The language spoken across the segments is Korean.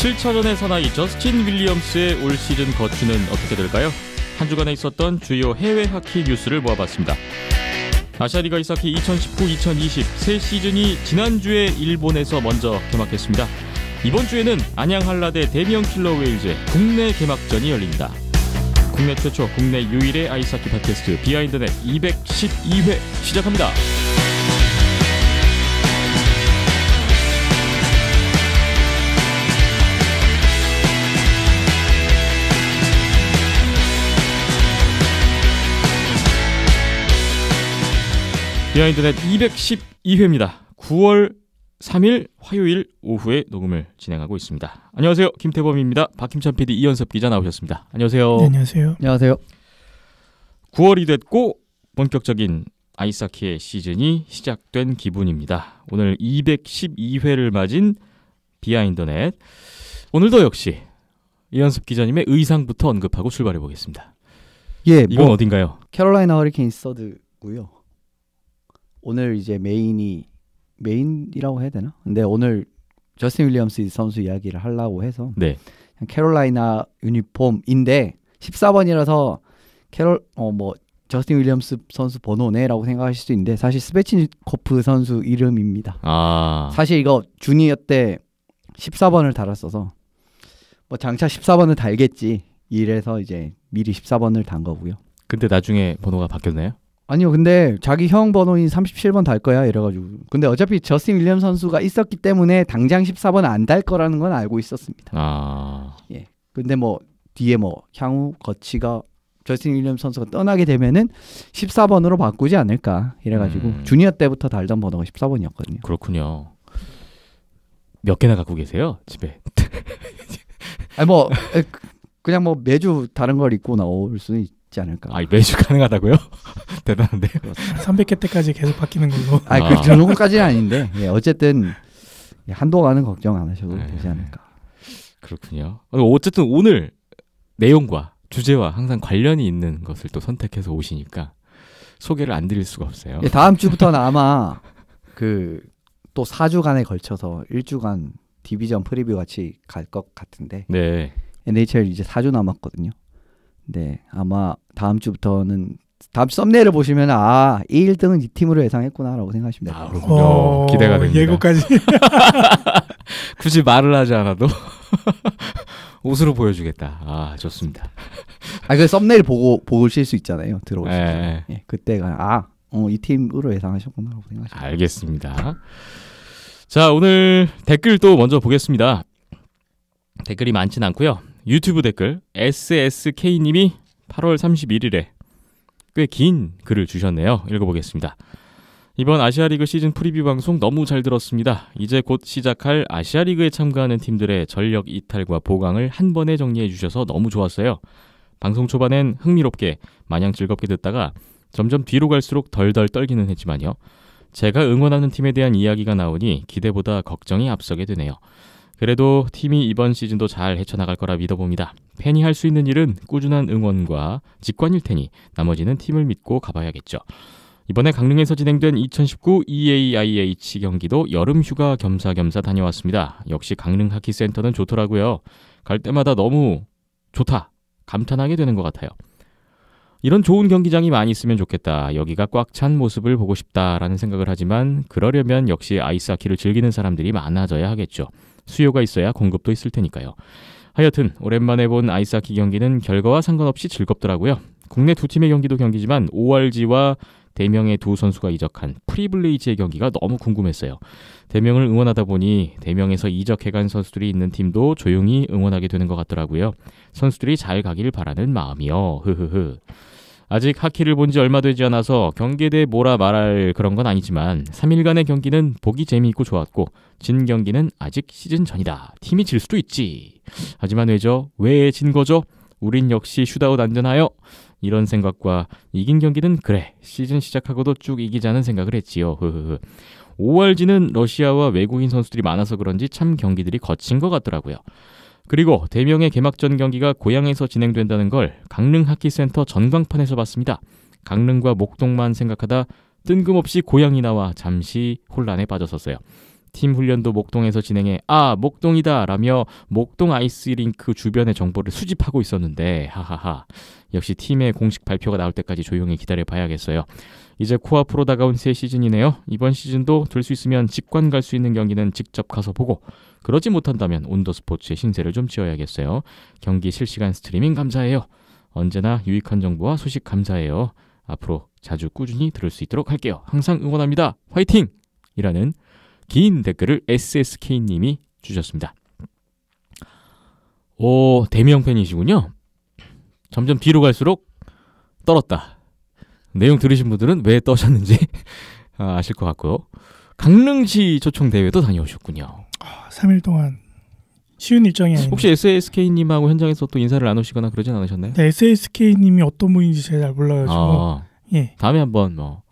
7차전의 사나이 저스틴 윌리엄스의 올 시즌 거추는 어떻게 될까요? 한 주간에 있었던 주요 해외 하키 뉴스를 모아봤습니다. 아시아리가 이사키 2019-2020 새 시즌이 지난주에 일본에서 먼저 개막했습니다. 이번 주에는 안양 한라대 대미형 킬러 웨일즈의 국내 개막전이 열립니다. 국내 최초, 국내 유일의 아이스하키 팟캐스트 비하인드넷 212회 시작합니다. 비하인드넷 212회입니다. 9월 3일 화요일 오후에 녹음을 진행하고 있습니다. 안녕하세요. 김태범입니다. 박김찬 PD 이현섭 기자 나오셨습니다. 안녕하세요. 네, 안녕하세요. 안녕하세요. 9월이 됐고 본격적인 아이스하키의 시즌이 시작된 기분입니다. 오늘 212회를 맞은 비하인드넷 오늘도 역시 이현섭 기자님의 의상부터 언급하고 출발해 보겠습니다. 예, 이건 뭐 어딘가요? 캐롤라이나 허리케인 서드고요. 오늘 이제 메인이 메인이라고 해야 되나? 근데 오늘 저스틴 윌리엄스 선수 이야기를 하려고 해서 네. 캐롤라이나 유니폼인데 14번이라서 캐롤 어뭐 저스틴 윌리엄스 선수 번호네라고 생각하실 수 있는데 사실 스베치니코프 선수 이름입니다. 아. 사실 이거 주니어 때 14번을 달았어서 뭐 장차 14번을 달겠지 이래서 이제 미리 14번을 단 거고요. 근데 나중에 번호가 바뀌었나요? 아니요, 근데 자기 형 번호인 37번 달 거야 이래가지고. 근데 어차피 저스틴 윌리엄 선수가 있었기 때문에 당장 14번 안 달 거라는 건 알고 있었습니다. 아, 예. 근데 뭐 뒤에 뭐 향후 거치가 저스틴 윌리엄 선수가 떠나게 되면은 14번으로 바꾸지 않을까 이래가지고 음. 주니어 때부터 달던 번호가 14번이었거든요. 그렇군요. 몇 개나 갖고 계세요 집에? 아니 뭐 그, 그냥 뭐 매주 다른 걸 입고 나올 수는 있. 죠 있지 않을까. 아, 매주 가능하다고요? 대단한데. 300회 때까지 계속 바뀌는 걸로. 아니, 그 아. 정도까지는 아닌데. 예, 어쨌든 한동안은 걱정 안 하셔도 네. 되지 않을까. 그렇군요. 어, 어쨌든 오늘 내용과 주제와 항상 관련이 있는 것을 또 선택해서 오시니까 소개를 안 드릴 수가 없어요. 예, 다음 주부터는 아마 그 또 4주간에 걸쳐서 1주간 디비전 프리뷰 같이 갈 것 같은데. 네. NHL 이제 4주 남았거든요. 네, 아마 다음 주부터는 다음 주 썸네일을 보시면 아, 1등은 이 팀으로 예상했구나라고 생각하시면 아, 됩니다. 어, 기대가 됩니다. 예고까지 굳이 말을 하지 않아도 옷으로 보여주겠다. 아, 좋습니다. 아, 그 썸네일 보고 보실 수 있잖아요. 들어오시면 네. 예, 그때가 아, 어, 이 팀으로 예상하셨구나라고 생각하시면 알겠습니다. 자, 오늘 댓글 도 먼저 보겠습니다. 댓글이 많진 않고요. 유튜브 댓글 SSK님이 8월 31일에 꽤 긴 글을 주셨네요. 읽어보겠습니다. 이번 아시아리그 시즌 프리뷰 방송 너무 잘 들었습니다. 이제 곧 시작할 아시아리그에 참가하는 팀들의 전력 이탈과 보강을 한 번에 정리해 주셔서 너무 좋았어요. 방송 초반엔 흥미롭게 마냥 즐겁게 듣다가 점점 뒤로 갈수록 덜덜 떨기는 했지만요. 제가 응원하는 팀에 대한 이야기가 나오니 기대보다 걱정이 앞서게 되네요. 그래도 팀이 이번 시즌도 잘 헤쳐나갈 거라 믿어봅니다. 팬이 할 수 있는 일은 꾸준한 응원과 직관일 테니 나머지는 팀을 믿고 가봐야겠죠. 이번에 강릉에서 진행된 2019 EAIH 경기도 여름 휴가 겸사겸사 다녀왔습니다. 역시 강릉 하키 센터는 좋더라고요. 갈 때마다 너무 좋다. 감탄하게 되는 것 같아요. 이런 좋은 경기장이 많이 있으면 좋겠다. 여기가 꽉 찬 모습을 보고 싶다라는 생각을 하지만 그러려면 역시 아이스하키를 즐기는 사람들이 많아져야 하겠죠. 수요가 있어야 공급도 있을 테니까요. 하여튼 오랜만에 본 아이스하키 경기는 결과와 상관없이 즐겁더라고요. 국내 두 팀의 경기도 경기지만 ORG와 대명의 두 선수가 이적한 프리블레이즈의 경기가 너무 궁금했어요. 대명을 응원하다 보니 대명에서 이적해간 선수들이 있는 팀도 조용히 응원하게 되는 것 같더라고요. 선수들이 잘 가길 바라는 마음이요. 흐흐흐. 아직 하키를 본 지 얼마 되지 않아서 경기에 대해 뭐라 말할 그런 건 아니지만 3일간의 경기는 보기 재미있고 좋았고 진 경기는 아직 시즌 전이다. 팀이 질 수도 있지. 하지만 왜죠? 왜 진 거죠? 우린 역시 슈다웃 안전하여 이런 생각과 이긴 경기는 그래 시즌 시작하고도 쭉 이기자는 생각을 했지요. 흐 5월지는 러시아와 외국인 선수들이 많아서 그런지 참 경기들이 거친 것 같더라고요. 그리고 대명의 개막전 경기가 고향에서 진행된다는 걸 강릉 하키센터 전광판에서 봤습니다. 강릉과 목동만 생각하다 뜬금없이 고향이 나와 잠시 혼란에 빠졌었어요. 팀 훈련도 목동에서 진행해 아 목동이다 라며 목동 아이스링크 주변의 정보를 수집하고 있었는데 하하하 역시 팀의 공식 발표가 나올 때까지 조용히 기다려 봐야겠어요 이제 코앞으로 다가온 새 시즌이네요 이번 시즌도 될 수 있으면 직관 갈 수 있는 경기는 직접 가서 보고 그러지 못한다면 온더스포츠의 신세를 좀 지어야겠어요. 경기 실시간 스트리밍 감사해요. 언제나 유익한 정보와 소식 감사해요. 앞으로 자주 꾸준히 들을 수 있도록 할게요. 항상 응원합니다. 화이팅! 이라는 긴 댓글을 SSK님이 주셨습니다. 오, 대명 팬이시군요. 점점 뒤로 갈수록 떨었다. 내용 들으신 분들은 왜 떠셨는지 아, 아실 것 같고요. 강릉시 초청 대회도 다녀오셨군요. 아, 3일 동안 쉬운 일정이 아니네. 혹시 SSK 님하고 현장에서 또 인사를 나누시거나 그러진 않으셨나요? 네, SSK 님이 어떤 분인지 제가 잘 몰라 가 아, 예. 다음에 한번 뭐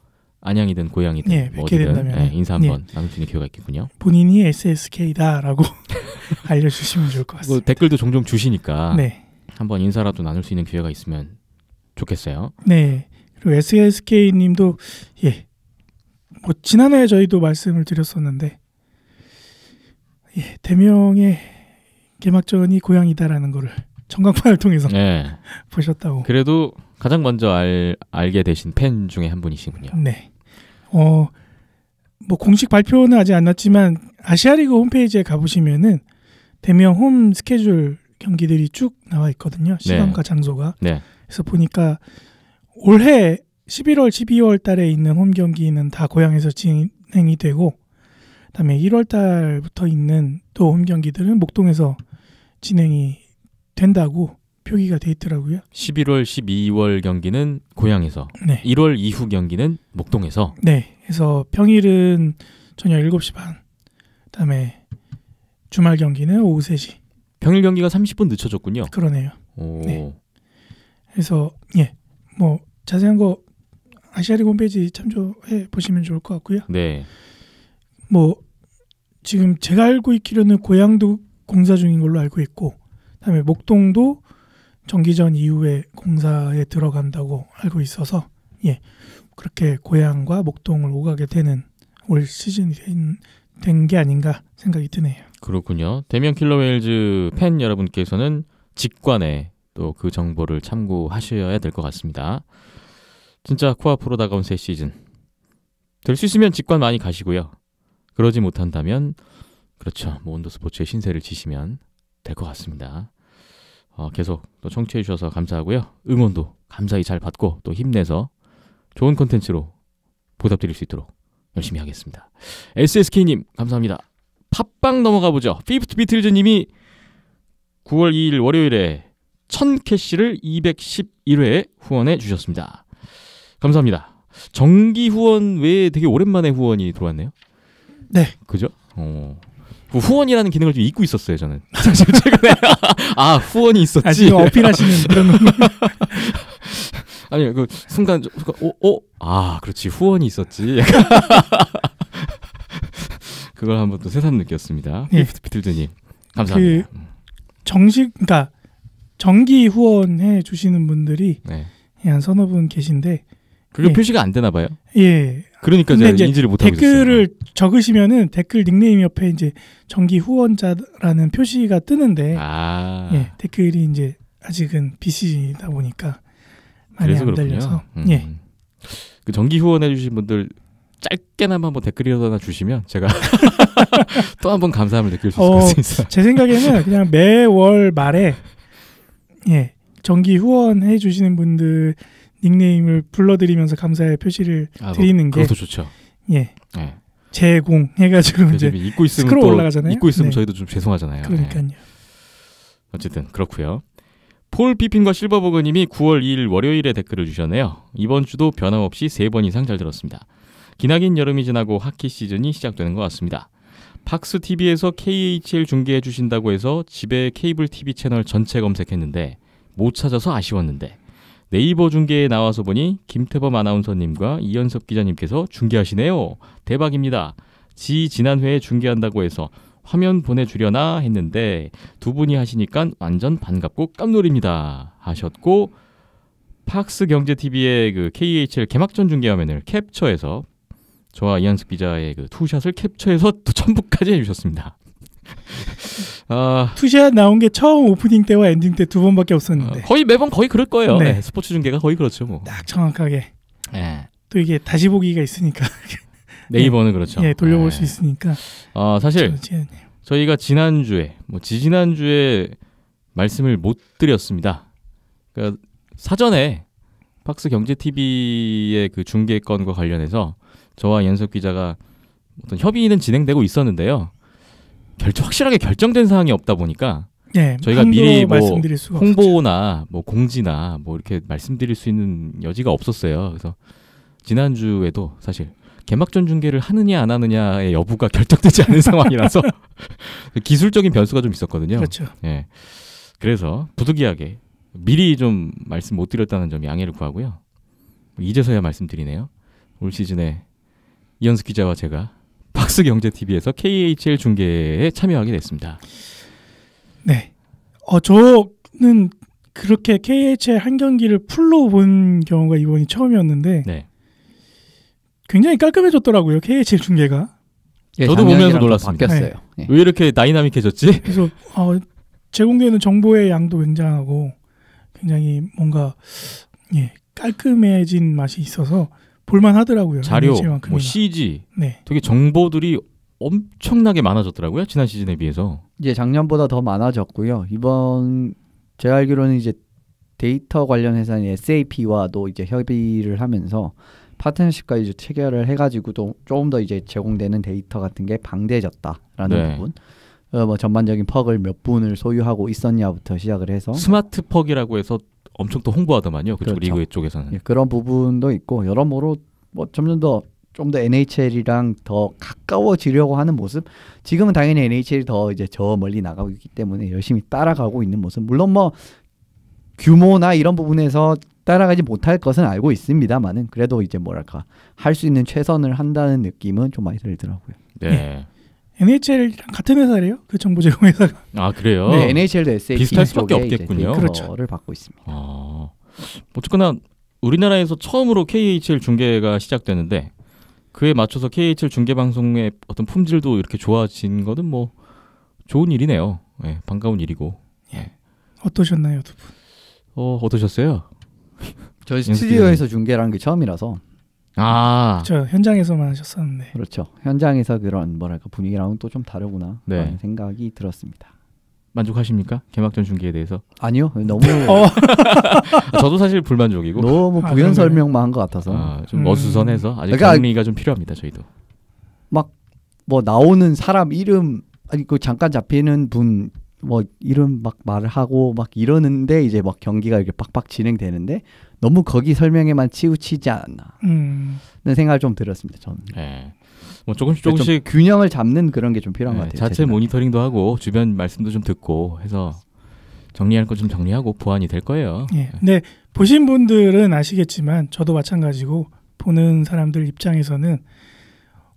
안양이든 고향이든 예, 뭐 어디든 예, 인사 예. 한번 예. 나눌 수는 기회가 있겠군요. 본인이 SSK다라고 알려 주시면 좋을 것 같습니다. 댓글도 종종 주시니까 네. 한번 인사라도 나눌 수 있는 기회가 있으면 좋겠어요. 네. 그리고 SSK 님도 예. 뭐 지난해 저희도 말씀을 드렸었는데 예, 대명의 개막전이 고향이다라는 거를 청각파를 통해서 네. 보셨다고. 그래도 가장 먼저 알, 알게 되신 팬 중에 한 분이시군요. 네. 어, 뭐 공식 발표는 아직 안 났지만 아시아리그 홈페이지에 가보시면은 대명 홈 스케줄 경기들이 쭉 나와 있거든요. 시간과 네. 장소가. 네. 그래서 보니까 올해 11월, 12월 달에 있는 홈 경기는 다 고향에서 진행이 되고 그다음에 1월 달부터 있는 또 홈 경기들은 목동에서 진행이 된다고 표기가 돼 있더라고요. 11월, 12월 경기는 고향에서, 네. 1월 이후 경기는 목동에서. 네. 그래서 평일은 저녁 7시 반, 그다음에 주말 경기는 오후 3시. 평일 경기가 30분 늦춰졌군요. 그러네요. 오. 네. 그래서 예, 뭐 자세한 거 아시아리 홈페이지 참조해 보시면 좋을 것 같고요. 네. 뭐 지금 제가 알고 있기로는 고향도 공사 중인 걸로 알고 있고, 그다음에 목동도 정기전 이후에 공사에 들어간다고 알고 있어서 예 그렇게 고향과 목동을 오가게 되는 올 시즌이 된 게 아닌가 생각이 드네요. 그렇군요. 대면 킬러웨일즈 팬 여러분께서는 직관에 또 그 정보를 참고하셔야 될 것 같습니다. 진짜 코앞으로 다가온 새 시즌. 될 수 있으면 직관 많이 가시고요. 그러지 못한다면 그렇죠. 뭐 온도 스포츠의 신세를 지시면 될 것 같습니다. 어, 계속 또 청취해 주셔서 감사하고요. 응원도 감사히 잘 받고 또 힘내서 좋은 컨텐츠로 보답드릴 수 있도록 열심히 하겠습니다. SSK님 감사합니다. 팟빵 넘어가 보죠. 피프트 비틀즈님이 9월 2일 월요일에 1000캐시를 211회에 후원해 주셨습니다. 감사합니다. 정기 후원 외에 되게 오랜만에 후원이 들어왔네요. 네. 그죠? 어. 그 후원이라는 기능을 좀 잊고 있었어요 저는 사실 최근에 아 후원이 있었지 아, 어필하시는 그런 아니 그 순간 오오아 어, 어? 그렇지 후원이 있었지 그걸 한번 또 새삼 느꼈습니다 예. 비틀즈님 감사합니다 그 음. 정식 그러니까 정기 후원해 주시는 분들이 네. 한 서너 분 계신데 그게 예. 표시가 안 되나 봐요. 예. 그러니까 제가 인지를 못하고 댓글을 적으시면은 댓글 닉네임 옆에 이제 정기 후원자라는 표시가 뜨는데 아. 예, 댓글이 이제 아직은 비시다 보니까 많이 안그렇요 달려서 음. 예. 그 정기 후원해 주신 분들 짧게나마 한번 댓글이라도 하나 주시면 제가 또 한번 감사함을 느낄 수 어, 있을 제 생각에는 그냥 매월 말에 예 정기 후원해 주시는 분들 닉네임을 불러드리면서 감사의 표시를 아, 드리는 그, 게 그것도 좋죠. 예. 네. 제공 해가지고 그 이제 잊고 있으면 스크롤 올라가잖아요. 잊고 있으면 네. 저희도 좀 죄송하잖아요. 그러니까요. 네. 어쨌든 그렇고요. 폴 피핀과 실버버거님이 9월 2일 월요일에 댓글을 주셨네요. 이번 주도 변함없이 3번 이상 잘 들었습니다. 기나긴 여름이 지나고 하키 시즌이 시작되는 것 같습니다. 박스 TV에서 KHL 중계해 주신다고 해서 집에 케이블 TV 채널 전체 검색했는데 못 찾아서 아쉬웠는데 네이버 중계에 나와서 보니 김태범 아나운서님과 이현섭 기자님께서 중계하시네요. 대박입니다. 지 지난회에 중계한다고 해서 화면 보내주려나 했는데 두 분이 하시니까 완전 반갑고 깜놀입니다. 하셨고 팍스 경제 TV의 그 KHL 개막전 중계 화면을 캡처해서 저와 이현숙 기자의 그 투샷을 캡처해서 또 첨부까지 해주셨습니다. 아, 투샷 나온 게 처음 오프닝 때와 엔딩 때 두 번밖에 없었는데. 어, 거의 매번 거의 그럴 거예요. 네. 네, 스포츠 중계가 거의 그렇죠, 뭐. 딱 정확하게. 네. 또 이게 다시 보기가 있으니까. 네이버는 그렇죠. 예, 돌려볼 네. 수 있으니까. 어, 사실 네. 저희가 지난주에 뭐 지지난주에 말씀을 못 드렸습니다. 그러니까 사전에 박스 경제 TV의 그 중계권과 관련해서 저와 연석 기자가 어떤 협의는 진행되고 있었는데요. 결, 확실하게 결정된 사항이 없다 보니까 네, 저희가 미리 뭐 홍보나 없죠뭐 공지나 뭐 이렇게 말씀드릴 수 있는 여지가 없었어요. 그래서 지난주에도 사실 개막전 중계를 하느냐 안 하느냐의 여부가 결정되지 않은 상황이라서 기술적인 변수가 좀 있었거든요. 그렇죠. 예. 그래서 부득이하게 미리 좀 말씀 못 드렸다는 점 양해를 구하고요. 뭐 이제서야 말씀드리네요. 올 시즌에 이현수 기자와 제가 팍스 경제 TV에서 KHL 중계에 참여하게 됐습니다. 네. 어 저는 그렇게 KHL 한 경기를 풀로 본 경우가 이번이 처음이었는데 네. 굉장히 깔끔해졌더라고요. KHL 중계가. 예, 저도 보면서 놀랐습니다. 바뀌었어요. 네. 예. 왜 이렇게 다이나믹해졌지? 그래서 어, 제공되는 정보의 양도 굉장하고 굉장히 뭔가 예, 깔끔해진 맛이 있어서 볼만하더라고요. 자료, 뭐 CG, 네. 되게 정보들이 엄청나게 많아졌더라고요. 지난 시즌에 비해서. 이제 작년보다 더 많아졌고요. 이번 제가 알기로는 이제 데이터 관련 회사인 SAP와도 이제 협의를 하면서 파트너십과 이제 체결을 해가지고 도 조금 더 이제 제공되는 데이터 같은 게 방대해졌다라는 네. 부분. 어, 뭐 전반적인 퍽을 몇 분을 소유하고 있었냐부터 시작을 해서 스마트 퍽이라고 해서 엄청 또 홍보하더만요. 그쪽 그렇죠. 리그 쪽에서는. 예, 그런 부분도 있고 여러모로 뭐 점점 더 좀 더 NHL이랑 더 가까워지려고 하는 모습. 지금은 당연히 NHL이 더 이제 저 멀리 나가고 있기 때문에 열심히 따라가고 있는 모습. 물론 뭐 규모나 이런 부분에서 따라가지 못할 것은 알고 있습니다만은 그래도 이제 뭐랄까 할 수 있는 최선을 한다는 느낌은 좀 많이 들더라고요. 네. 예. NHL이랑 같은 회사래요. 그 정보 제공 회사가. 아 그래요. 네, NHL도 SAP 비슷할 수밖에 없겠군요. 그 그렇죠.를 받고 있습니다. 아, 어쨌거나 우리나라에서 처음으로 KHL 중계가 시작되는데 그에 맞춰서 KHL 중계 방송의 어떤 품질도 이렇게 좋아진 거는 뭐 좋은 일이네요. 예, 반가운 일이고. 예. 어떠셨나요, 두 분? 어, 어떠셨어요? 저희 스튜디오에서 중계라는 게 처음이라서 아. 저 현장에서만 하셨었는데. 그렇죠. 현장에서 그런 뭐랄까 분위기랑은 또 좀 다르구나 네. 그런 생각이 들었습니다. 만족하십니까? 개막전 중계에 대해서? 아니요. 너무 어. 저도 사실 불만족이고 너무 아, 부연 아, 설명만 한 것 같아서 아, 좀 음. 어수선해서 아직 그러니까, 정리가 좀 필요합니다. 저희도 막 뭐 나오는 사람 이름 아니 그 잠깐 잡히는 분 뭐 이름 막말 하고 막 이러는데 이제 막 경기가 이렇게 빡빡 진행되는데 너무 거기 설명에만 치우치지 않나 음. 는 생각을 좀 들었습니다. 저는. 네. 뭐 조금씩 그러니까 조금씩 균형을 잡는 그런 게 좀 필요한 네, 것 같아요. 자체 모니터링도 하고 주변 말씀도 좀 듣고 해서 정리할 것 좀 정리하고 보완이 될 거예요. 예. 네. 보신 분들은 아시겠지만 저도 마찬가지고 보는 사람들 입장에서는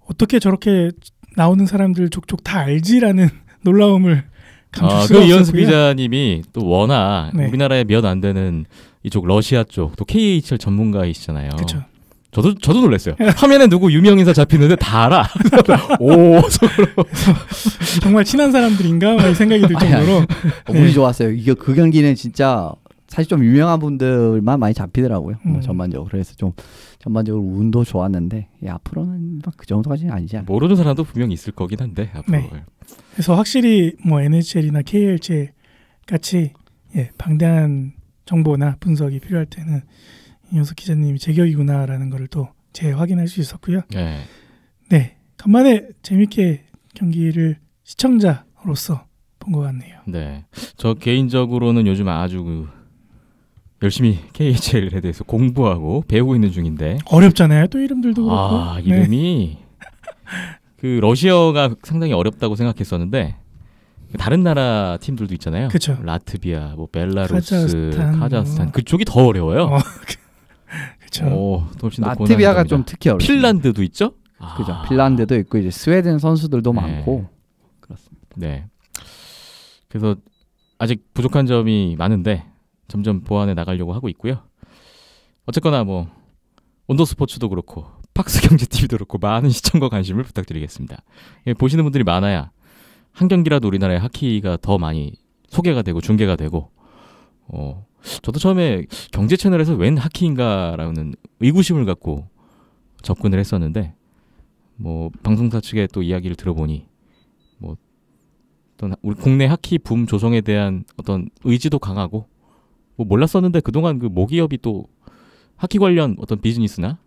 어떻게 저렇게 나오는 사람들 족족 다 알지라는 놀라움을 아, 감출 아, 수가 그 없었고요. 이현수 기자님이 또 워낙 네. 우리나라에 몇 안 되는 이쪽 러시아 쪽 또 KHL 전문가이시잖아요. 그렇죠. 저도 저도 놀랐어요. 화면에 누구 유명 인사 잡히는데 다 알아. 오, 정말 친한 사람들인가? 이 생각이 들 정도로 어, 운이 네. 좋았어요. 이게 그 경기는 진짜 사실 좀 유명한 분들만 많이 잡히더라고요. 뭐 음. 뭐 전반적으로 그래서 좀 전반적으로 운도 좋았는데 예, 앞으로는 막그 정도까지는 아니지 않나. 모르는 사람도 분명히 있을 거긴 한데 앞으로. 네. 그래서 확실히 뭐 NHL이나 KHL 같이 예, 방대한 정보나 분석이 필요할 때는 이현석 기자님이 제격이구나라는 거를 또 재확인할 수 있었고요. 네. 네. 간만에 재밌게 경기를 시청자로서 본 것 같네요. 네. 저 개인적으로는 요즘 아주 그 열심히 KHL에 대해서 공부하고 배우고 있는 중인데 어렵잖아요. 또 이름들도 그렇고. 아, 이름이 네. 그 러시아가 상당히 어렵다고 생각했었는데 다른 나라 팀들도 있잖아요. 그쵸. 라트비아, 뭐 벨라루스, 카자흐스탄, 카자흐스탄. 뭐. 그쪽이 더 어려워요. 어, 그렇죠. 오, 어, 라트비아가 좀 특히 어렵죠. 핀란드도 있죠. 아. 그죠. 핀란드도 있고 이제 스웨덴 선수들도 네. 많고 그렇습니다. 네. 그래서 아직 부족한 점이 많은데 점점 보완해 나가려고 하고 있고요. 어쨌거나 뭐 온도 스포츠도 그렇고 팍스 경제 TV도 그렇고 많은 시청과 관심을 부탁드리겠습니다. 예, 보시는 분들이 많아야 한 경기라도 우리나라의 하키가 더 많이 소개가 되고 중계가 되고 어 저도 처음에 경제 채널에서 웬 하키인가라는 의구심을 갖고 접근을 했었는데 뭐 방송사 측의 또 이야기를 들어보니 뭐 어떤 우리 국내 하키 붐 조성에 대한 어떤 의지도 강하고 뭐 몰랐었는데 그동안 그 모기업이 또 하키 관련 어떤 비즈니스나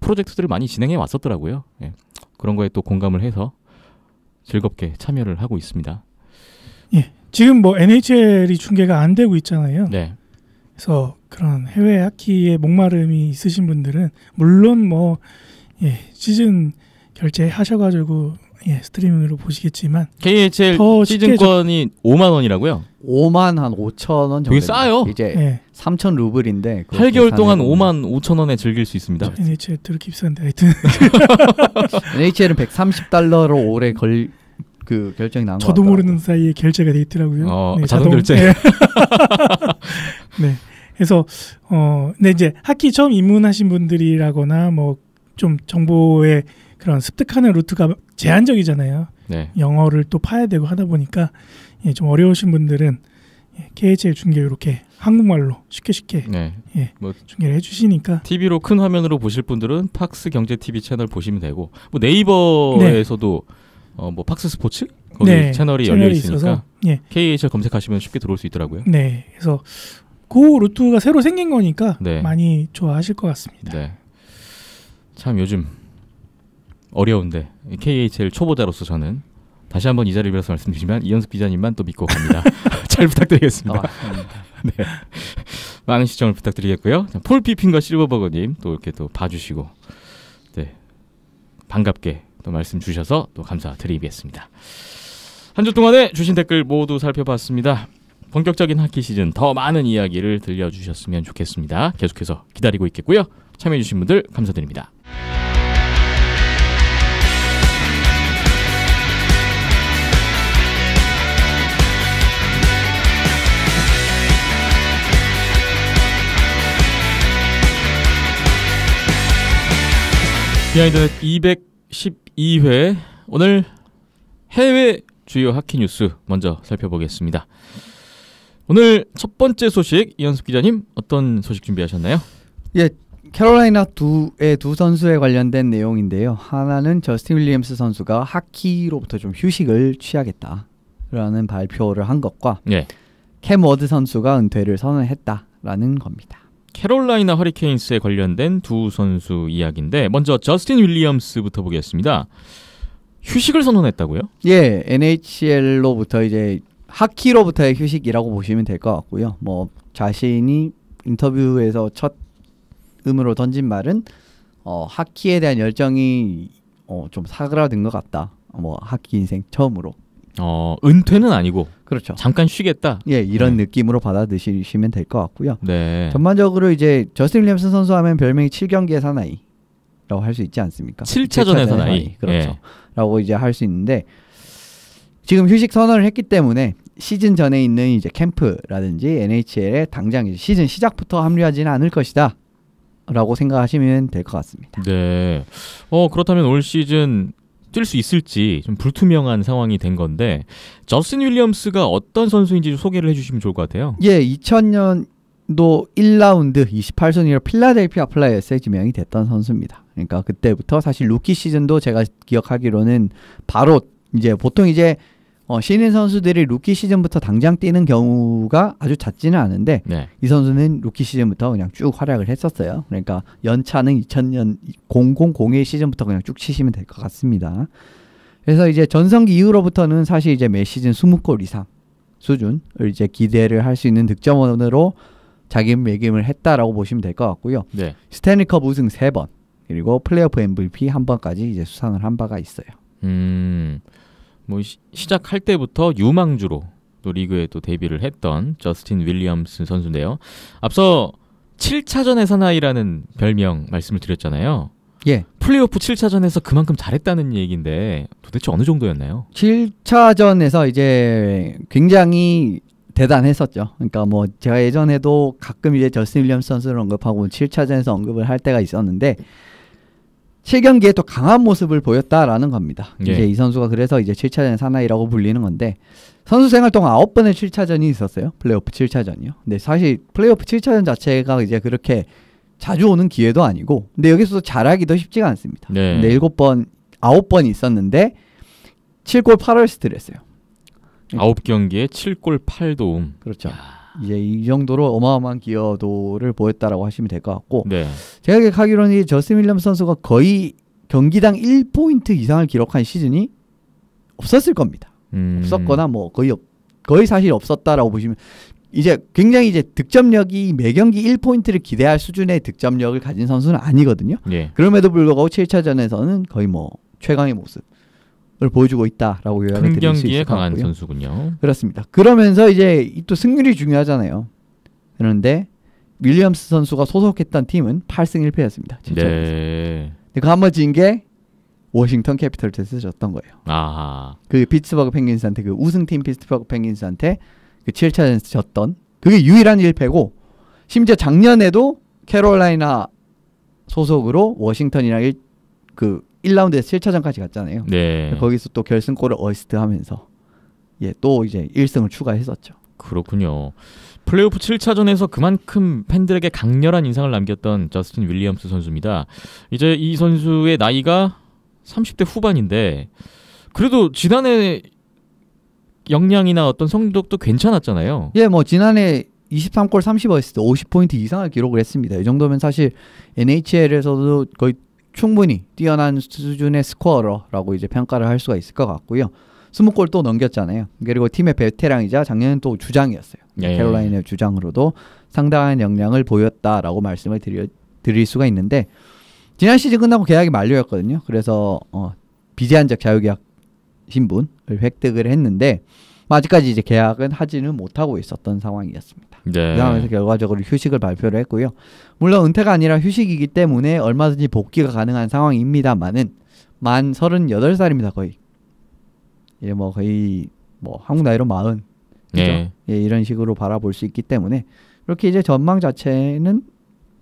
프로젝트들을 많이 진행해 왔었더라고요. 예. 그런 거에 또 공감을 해서 즐겁게 참여를 하고 있습니다. 예. 지금 뭐 NHL이 중계가 안 되고 있잖아요. 네. 그래서 그런 해외 하키의 목마름이 있으신 분들은 물론 뭐 예, 시즌 결제하셔가지고 예, 스트리밍으로 보시겠지만 KHL 시즌권이 저... 5만 원이라고요? 5만 한 5천 원 정도. 싸요. 이제 네. 예. 3천 루블인데 8개월 동안 5만 5천 원에 즐길 수 있습니다. NHL 들렇 비싼데 하여튼 NHL은 130달러로 오래 걸그 결정이 나온 저도 모르는 사이에 결제가 돼 있더라고요. 어, 네, 자동, 자동 결제. 네. 네. 그래서 어, 근데 이제 학기 처음 입문하신 분들이라거나 뭐 좀정보에 그런 습득하는 루트가 제한적이잖아요. 네. 영어를 또 파야 되고 하다 보니까 예, 좀 어려우신 분들은 예, KHL 중계 이렇게 한국말로 쉽게 쉽게 네. 예, 뭐 중계를 해주시니까 TV로 큰 화면으로 보실 분들은 팍스 경제 TV 채널 보시면 되고 뭐 네이버에서도 네. 어뭐 팍스 스포츠 거기 네, 채널이, 열려 있으니까 있어 예. KHL 검색하시면 쉽게 들어올 수 있더라고요. 네, 그래서 그 루트가 새로 생긴 거니까 네. 많이 좋아하실 것 같습니다. 네. 참 요즘 어려운데 KHL 초보자로서 저는 다시 한번 이 자리를 빌어서 말씀드리지만 이현숙 기자님만 또 믿고 갑니다. 잘 부탁드리겠습니다. 어, 네. 많은 시청을 부탁드리겠고요. 폴 피핑과 실버버거님 또 이렇게 또 봐주시고 네 반갑게 또 말씀 주셔서 또 감사드리겠습니다. 한 주 동안에 주신 댓글 모두 살펴봤습니다. 본격적인 학기 시즌 더 많은 이야기를 들려주셨으면 좋겠습니다. 계속해서 기다리고 있겠고요. 참여해주신 분들 감사드립니다. 비하인드 2회 오늘 해외 주요 하키 뉴스 먼저 살펴보겠습니다. 오늘 첫 번째 소식 이현숙 기자님 어떤 소식 준비하셨나요? 예, 캐롤라이나 두의 두 선수에 관련된 내용인데요. 하나는 저스틴 윌리엄스 선수가 하키로부터 좀 휴식을 취하겠다라는 발표를 한 것과 예. 캠 워드 선수가 은퇴를 선언했다라는 겁니다. 캐롤라이나 허리케인스에 관련된 두 선수 이야기인데 먼저 저스틴 윌리엄스부터 보겠습니다. 휴식을 선언했다고요? 예, NHL로부터 이제 하키로부터의 휴식이라고 보시면 될 것 같고요. 뭐 자신이 인터뷰에서 첫 음으로 던진 말은 어, 하키에 대한 열정이 어, 좀 사그라든 것 같다. 뭐 하키 인생 처음으로 어, 은퇴는 아니고 그렇죠. 잠깐 쉬겠다. 예, 이런 네. 느낌으로 받아들이시면 될 것 같고요. 네. 전반적으로 이제 저스틴 리엄스 선수 하면 별명이 7경기의 사나이라고 할 수 있지 않습니까? 7차전의, 사나이. 사나이. 그렇죠. 예. 라고 이제 할 수 있는데 지금 휴식 선언을 했기 때문에 시즌 전에 있는 이제 캠프라든지 NHL에 당장 시즌 시작부터 합류하지는 않을 것이다. 라고 생각하시면 될 것 같습니다. 네. 어, 그렇다면 올 시즌 뛸수 있을지 좀 불투명한 상황이 된 건데 저슨 윌리엄스가 어떤 선수인지 소개를 해주시면 좋을 것 같아요. 예, 2000년 도 1라운드 28순위로 필라델피아 플라이어스에 지명이 됐던 선수입니다. 그러니까 그때부터 사실 루키 시즌도 제가 기억하기로는 바로 이제 보통 이제 어, 신인 선수들이 루키 시즌부터 당장 뛰는 경우가 아주 잦지는 않은데 네. 이 선수는 루키 시즌부터 그냥 쭉 활약을 했었어요. 그러니까 연차는 2000년 0001 시즌부터 그냥 쭉 치시면 될 것 같습니다. 그래서 이제 전성기 이후로부터는 사실 이제 매 시즌 20골 이상 수준을 이제 기대를 할 수 있는 득점원으로 자기매김을 했다라고 보시면 될 것 같고요. 네. 스탠리컵 우승 3번 그리고 플레이오프 MVP 한 번까지 이제 수상을 한 바가 있어요. 음. 뭐 시, 작할 때부터 유망주로 또 리그에 또 데뷔를 했던 저스틴 윌리엄스 선수인데요. 앞서 7차전의 사나이라는 별명 말씀을 드렸잖아요. 예. 플레이오프 7차전에서 그만큼 잘했다는 얘기인데 도대체 어느 정도였나요? 7차전에서 이제 굉장히 대단했었죠. 그러니까 뭐 제가 예전에도 가끔 이제 저스틴 윌리엄스 선수를 언급하고 7차전에서 언급을 할 때가 있었는데 7경기에 또 강한 모습을 보였다라는 겁니다. 예. 이제 이 선수가 그래서 이제 7차전 사나이라고 불리는 건데 선수 생활 동안 9번의 7차전이 있었어요. 플레이오프 7차전이요. 근데 사실 플레이오프 7차전 자체가 이제 그렇게 자주 오는 기회도 아니고 근데 여기서도 잘하기도 쉽지가 않습니다. 네. 근데 7번, 9번 있었는데 7골 8어시스트를 했어요. 9경기에 7골 8도움. 그렇죠. 야. 이제 이 정도로 어마어마한 기여도를 보였다라고 하시면 될 것 같고 네. 제가 기억하기로는 저스틴 윌리엄 선수가 거의 경기당 1포인트 이상을 기록한 시즌이 없었을 겁니다. 음. 없었거나 뭐 거의 없, 거의 사실 없었다라고 보시면 이제 굉장히 이제 득점력이 매 경기 1포인트를 기대할 수준의 득점력을 가진 선수는 아니거든요. 예. 그럼에도 불구하고 7차전에서는 거의 뭐 최강의 모습. 을 보여주고 있다라고 요약을 드릴 수 있을 것 같고요. 선수군요. 그렇습니다. 그러면서 이제 또 승률이 중요하잖아요. 그런데 윌리엄스 선수가 소속했던 팀은 8승 1패였습니다. 진짜. 네. 근데 그 한번 진게 워싱턴 캐피털스에서 던 거예요. 아그 피츠버그 펭귄스한테 그 우승팀 피츠버그 펭귄스한테 그7차전 졌던 그게 유일한 1패고 심지어 작년에도 캐롤라이나 소속으로 워싱턴이랑 일, 그 1라운드에서 7차전까지 갔잖아요. 네. 거기서 또 결승골을 어시스트하면서 예, 또 이제 1승을 추가했었죠. 그렇군요. 플레이오프 7차전에서 그만큼 팬들에게 강렬한 인상을 남겼던 저스틴 윌리엄스 선수입니다. 이제 이 선수의 나이가 30대 후반인데 그래도 지난해 역량이나 어떤 성적도 괜찮았잖아요. 예, 뭐 지난해 23골 30어시스트 50포인트 이상을 기록을 했습니다. 이 정도면 사실 NHL에서도 거의 충분히 뛰어난 수준의 스코어러라고 이제 평가를 할 수가 있을 것 같고요. 20골 또 넘겼잖아요. 그리고 팀의 베테랑이자 작년또 주장이었어요. 예. 예. 캐롤라이의 주장으로도 상당한 역량을 보였다라고 말씀을 드릴, 드릴 수가 있는데 지난 시즌 끝나고 계약이 만료였거든요. 그래서 어, 비제한적 자유계약 신분을 획득을 했는데 아직까지 이제 계약은 하지는 못하고 있었던 상황이었습니다. 네. 예. 그 상황에서 결과적으로 휴식을 발표를 했고요. 물론 은퇴가 아니라 휴식이기 때문에 얼마든지 복귀가 가능한 상황입니다만은 만 38살입니다 거의. 이제 예, 뭐 거의 뭐 한국 나이로 마흔. 그 예. 이런 식으로 바라볼 수 있기 때문에 그렇게 이제 전망 자체는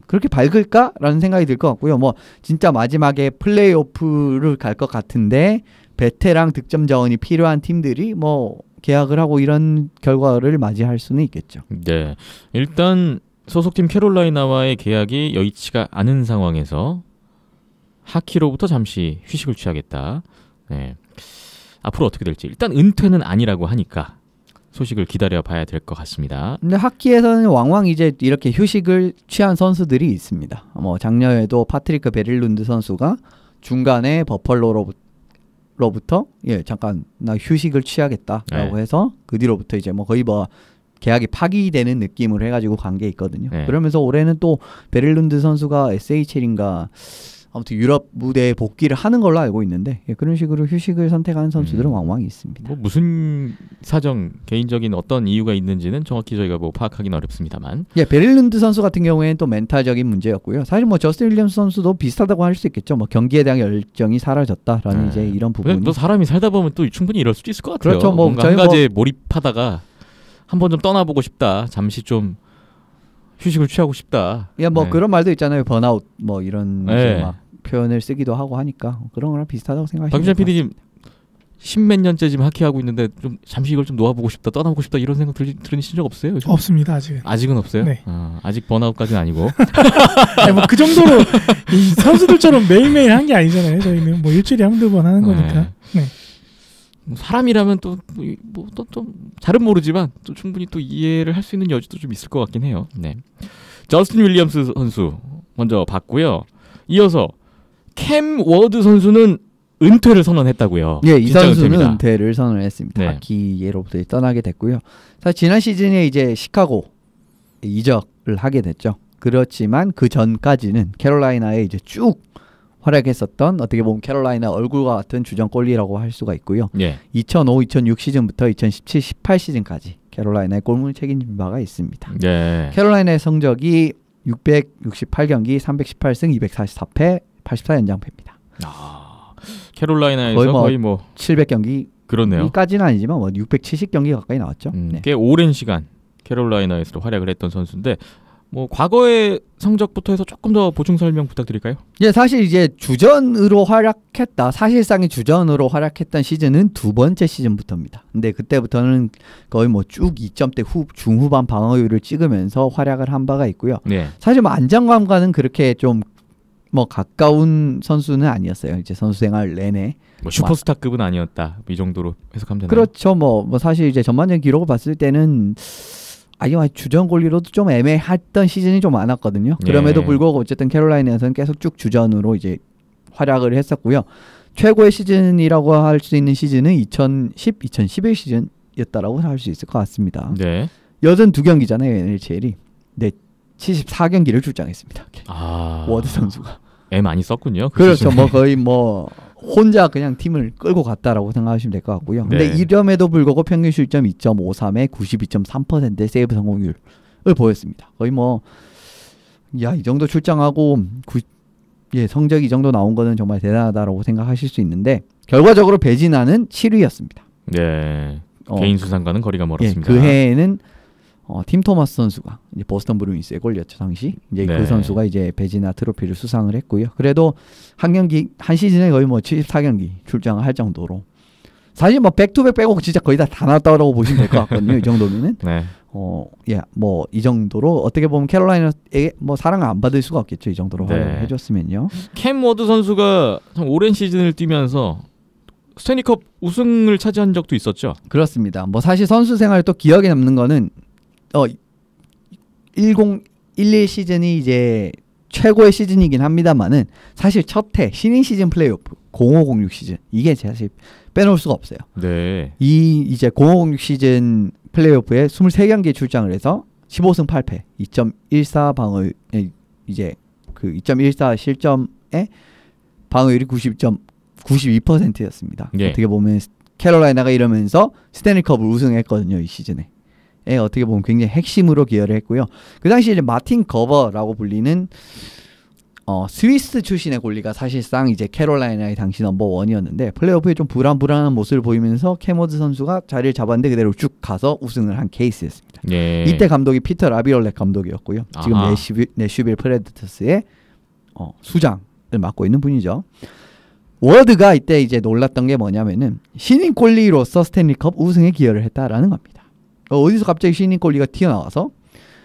그렇게 밝을까라는 생각이 들 것 같고요. 뭐 진짜 마지막에 플레이오프를 갈 것 같은데 베테랑 득점 자원이 필요한 팀들이 뭐 계약을 하고 이런 결과를 맞이할 수는 있겠죠. 네. 일단 소속팀 캐롤라이나와의 계약이 여의치가 않은 상황에서 하키로부터 잠시 휴식을 취하겠다. 네. 앞으로 어떻게 될지 일단 은퇴는 아니라고 하니까 소식을 기다려 봐야 될 것 같습니다. 근데 하키에서는 왕왕 이제 이렇게 휴식을 취한 선수들이 있습니다. 뭐 작년에도 파트리크 베릴룬드 선수가 중간에 버펄로로부터 예 잠깐 나 휴식을 취하겠다라고 네. 해서 그 뒤로부터 이제 뭐 거의 뭐 계약이 파기되는 느낌으로 해가지고 간 게 있거든요. 네. 그러면서 올해는 또 베를룬드 선수가 SHL인가 아무튼 유럽 무대에 복귀를 하는 걸로 알고 있는데 예, 그런 식으로 휴식을 선택하는 선수들은 음. 왕왕 있습니다. 뭐 무슨 사정 개인적인 어떤 이유가 있는지는 정확히 저희가 뭐 파악하기는 어렵습니다만. 예, 베를룬드 선수 같은 경우에는 또 멘탈적인 문제였고요. 사실 뭐 저스틴 윌리엄 선수도 비슷하다고 할 수 있겠죠. 뭐 경기에 대한 열정이 사라졌다라는 네. 이제 이런 부분. 또 사람이 살다 보면 또 충분히 이럴 수도 있을 것 같아요. 그렇죠. 뭐 뭔가 한 가지에 뭐... 몰입하다가 한번 좀 떠나보고 싶다. 잠시 좀 휴식을 취하고 싶다. 야, 뭐 네. 그런 말도 있잖아요. 번아웃 뭐 이런 네. 막 표현을 쓰기도 하고 하니까 그런 거랑 비슷하다고 생각해요. 박준현 PD님 십몇 년째 지금 하키하고 있는데 좀 잠시 이걸 좀 놓아보고 싶다, 떠나보고 싶다 이런 생각 들, 들으신 적 없어요? 요즘? 없습니다 아직은. 아직은 없어요? 네. 아, 아직 번아웃까지는 아니고. 아니, 뭐그 정도로 선수들처럼 매일매일 한 게 아니잖아요. 저희는 뭐 일주일에 한두 번 하는 네. 거니까. 네. 뭐 사람이라면 또 뭐 또좀 뭐 잘은 모르지만 또 충분히 또 이해를 할 수 있는 여지도 좀 있을 것 같긴 해요. 네. 저스틴 윌리엄스 선수 먼저 봤고요. 이어서 캠 워드 선수는 은퇴를 선언했다고요. 예, 이 선수는 은퇴를 선언했습니다. 네. 기예로부터 떠나게 됐고요. 사실 지난 시즌에 이제 시카고 이적을 하게 됐죠. 그렇지만 그 전까지는 캐롤라이나에 이제 쭉 활약했었던 어떻게 보면 캐롤라이나 얼굴과 같은 주전 골리라고 할 수가 있고요. 예. 2005, 2006 시즌부터 2017, 18 시즌까지 캐롤라이나의 골문을 책임진 바가 있습니다. 예. 캐롤라이나의 성적이 668경기 318승 244패 84연장패입니다. 아, 캐롤라이나에서 거의, 뭐 거의 뭐 700경기 그렇네요. 까지는 아니지만 뭐 670경기 가까이 나왔죠. 음, 네. 오랜 시간 캐롤라이나에서 활약을 했던 선수인데 뭐 과거의 성적부터 해서 조금 더 보충 설명 부탁드릴까요? 예, 사실 이제 주전으로 활약했다. 사실상의 주전으로 활약했던 시즌은 두 번째 시즌부터입니다. 근데 그때부터는 거의 뭐 쭉 2점대 후 중후반 방어율을 찍으면서 활약을 한 바가 있고요. 네. 사실 뭐 안정감과는 그렇게 좀 뭐 가까운 선수는 아니었어요. 이제 선수 생활 내내 뭐 슈퍼스타급은 아니었다. 이 정도로 해석하면 되나요? 그렇죠. 뭐, 뭐 사실 이제 전반적인 기록을 봤을 때는 아니요 뭐 주전 골리로도 좀 애매했던 시즌이 좀 많았거든요. 네. 그럼에도 불구하고 어쨌든 캐롤라이나에서는 계속 쭉 주전으로 이제 활약을 했었고요. 최고의 시즌이라고 할 수 있는 시즌은 2010, 2011 시즌이었다라고 할 수 있을 것 같습니다. 네. 여든 두 경기잖아요 NHL이. 네, 74 경기를 출장했습니다. 아... 워드 선수가. 애 많이 썼군요. 그 그렇죠 시즌에. 뭐 거의 뭐 혼자 그냥 팀을 끌고 갔다라고 생각하시면 될 것 같고요. 근데 네. 이점에도 불구하고 평균 실점 2.53에 92.3%의 세이브 성공률을 보였습니다. 거의 뭐 야 이 정도 출장하고 구, 예 성적이 이 정도 나온 거는 정말 대단하다라고 생각하실 수 있는데 결과적으로 배진하는 7위였습니다. 네. 어, 개인 수상과는 거리가 멀었습니다. 예, 그 해에는 어, 팀 토마스 선수가 이제 보스턴 브루인스에 걸렸죠 당시 이제 그 네. 그 선수가 이제 베지나 트로피를 수상을 했고요. 그래도 한 경기 한 시즌에 거의 뭐 74경기 출장을 할 정도로 사실 뭐 백투백 빼고 진짜 거의 다 다 나왔다고 보시면 될 것 같거든요. 이 정도면은 네. 어예 뭐 이 정도로 어떻게 보면 캐롤라이나에게뭐 사랑을 안 받을 수가 없겠죠 이 정도로 네. 해줬으면요. 캠 워드 선수가 참 오랜 시즌을 뛰면서 스테니컵 우승을 차지한 적도 있었죠. 그렇습니다. 뭐 사실 선수 생활 또 기억에 남는 거는 어1011 시즌이 이제 최고의 시즌이긴 합니다만은 사실 첫해 신인 시즌 플레이오프 0506 시즌 이게 사실 빼놓을 수가 없어요. 네. 이 이제 0506 시즌 플레이오프에 23경기에 출장을 해서 15승 8패 2.14 방어 이제 그 2.14 실점에 방어율이 90점 92%였습니다. 예. 어떻게 보면 캐롤라이나가 이러면서 스탠리컵을 우승했거든요 이 시즌에. 예, 어떻게 보면 굉장히 핵심으로 기여를 했고요. 그 당시 이제 마틴 거버라고 불리는 어, 스위스 출신의 골리가 사실상 이제 캐롤라이나의 당시 넘버 원이었는데 플레이오프에 좀 불안불안한 모습을 보이면서 캐머드 선수가 자리를 잡았는데 그대로 쭉 가서 우승을 한 케이스였습니다. 예. 이때 감독이 피터 라비올렛 감독이었고요. 지금 내슈빌, 프레드터스의 어, 수장을 맡고 있는 분이죠. 워드가 이때 이제 놀랐던 게 뭐냐면은 신인 골리로서 스탠리컵 우승에 기여를 했다라는 겁니다. 어, 어디서 갑자기 시인 꼴리가 튀어나와서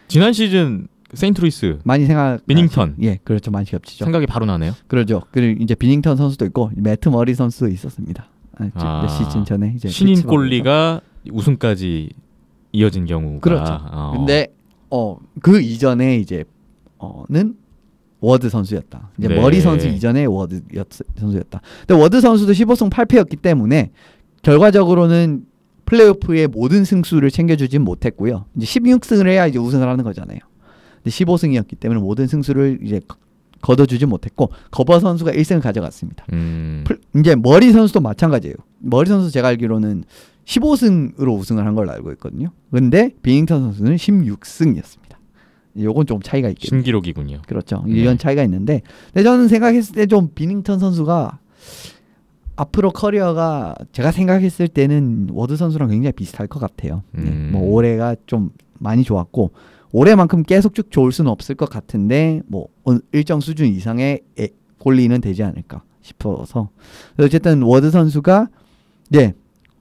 지난 시즌 세인트루이스 많이 생각 비닝턴 아, 예 그렇죠 많이 겹치죠 생각이 바로 나네요 그렇죠 그리고 이제 비닝턴 선수도 있고 매트 머리 선수도 있었습니다 아, 아 몇 시즌 전에 이제 신인 꼴리가 우승까지 이어진 경우가 그렇죠 어. 근데 어 그 이전에 이제 어는 워드 선수였다. 이제 네. 머리 선수 이전에 워드 선수였다. 근데 워드 선수도 15승 8패였기 때문에 결과적으로는 플레이오프의 모든 승수를 챙겨주진 못했고요. 이제 16승을 해야 이제 우승을 하는 거잖아요. 근데 15승이었기 때문에 모든 승수를 이제 걷어주지 못했고 거버 선수가 1승을 가져갔습니다. 음. 이제 머리 선수도 마찬가지예요. 머리 선수 제가 알기로는 15승으로 우승을 한 걸로 알고 있거든요. 근데 비닝턴 선수는 16승이었습니다. 요건 좀 차이가 있겠죠 신기록이군요. 그렇죠. 이런 네. 차이가 있는데 근데 저는 생각했을 때 좀 비닝턴 선수가 앞으로 커리어가 제가 생각했을 때는 워드 선수랑 굉장히 비슷할 것 같아요. 음. 네. 뭐 음. 올해가 좀 많이 좋았고 올해만큼 계속 쭉 좋을 수는 없을 것 같은데 뭐 어, 일정 수준 이상의 에, 골리는 되지 않을까 싶어서 어쨌든 워드 선수가 네,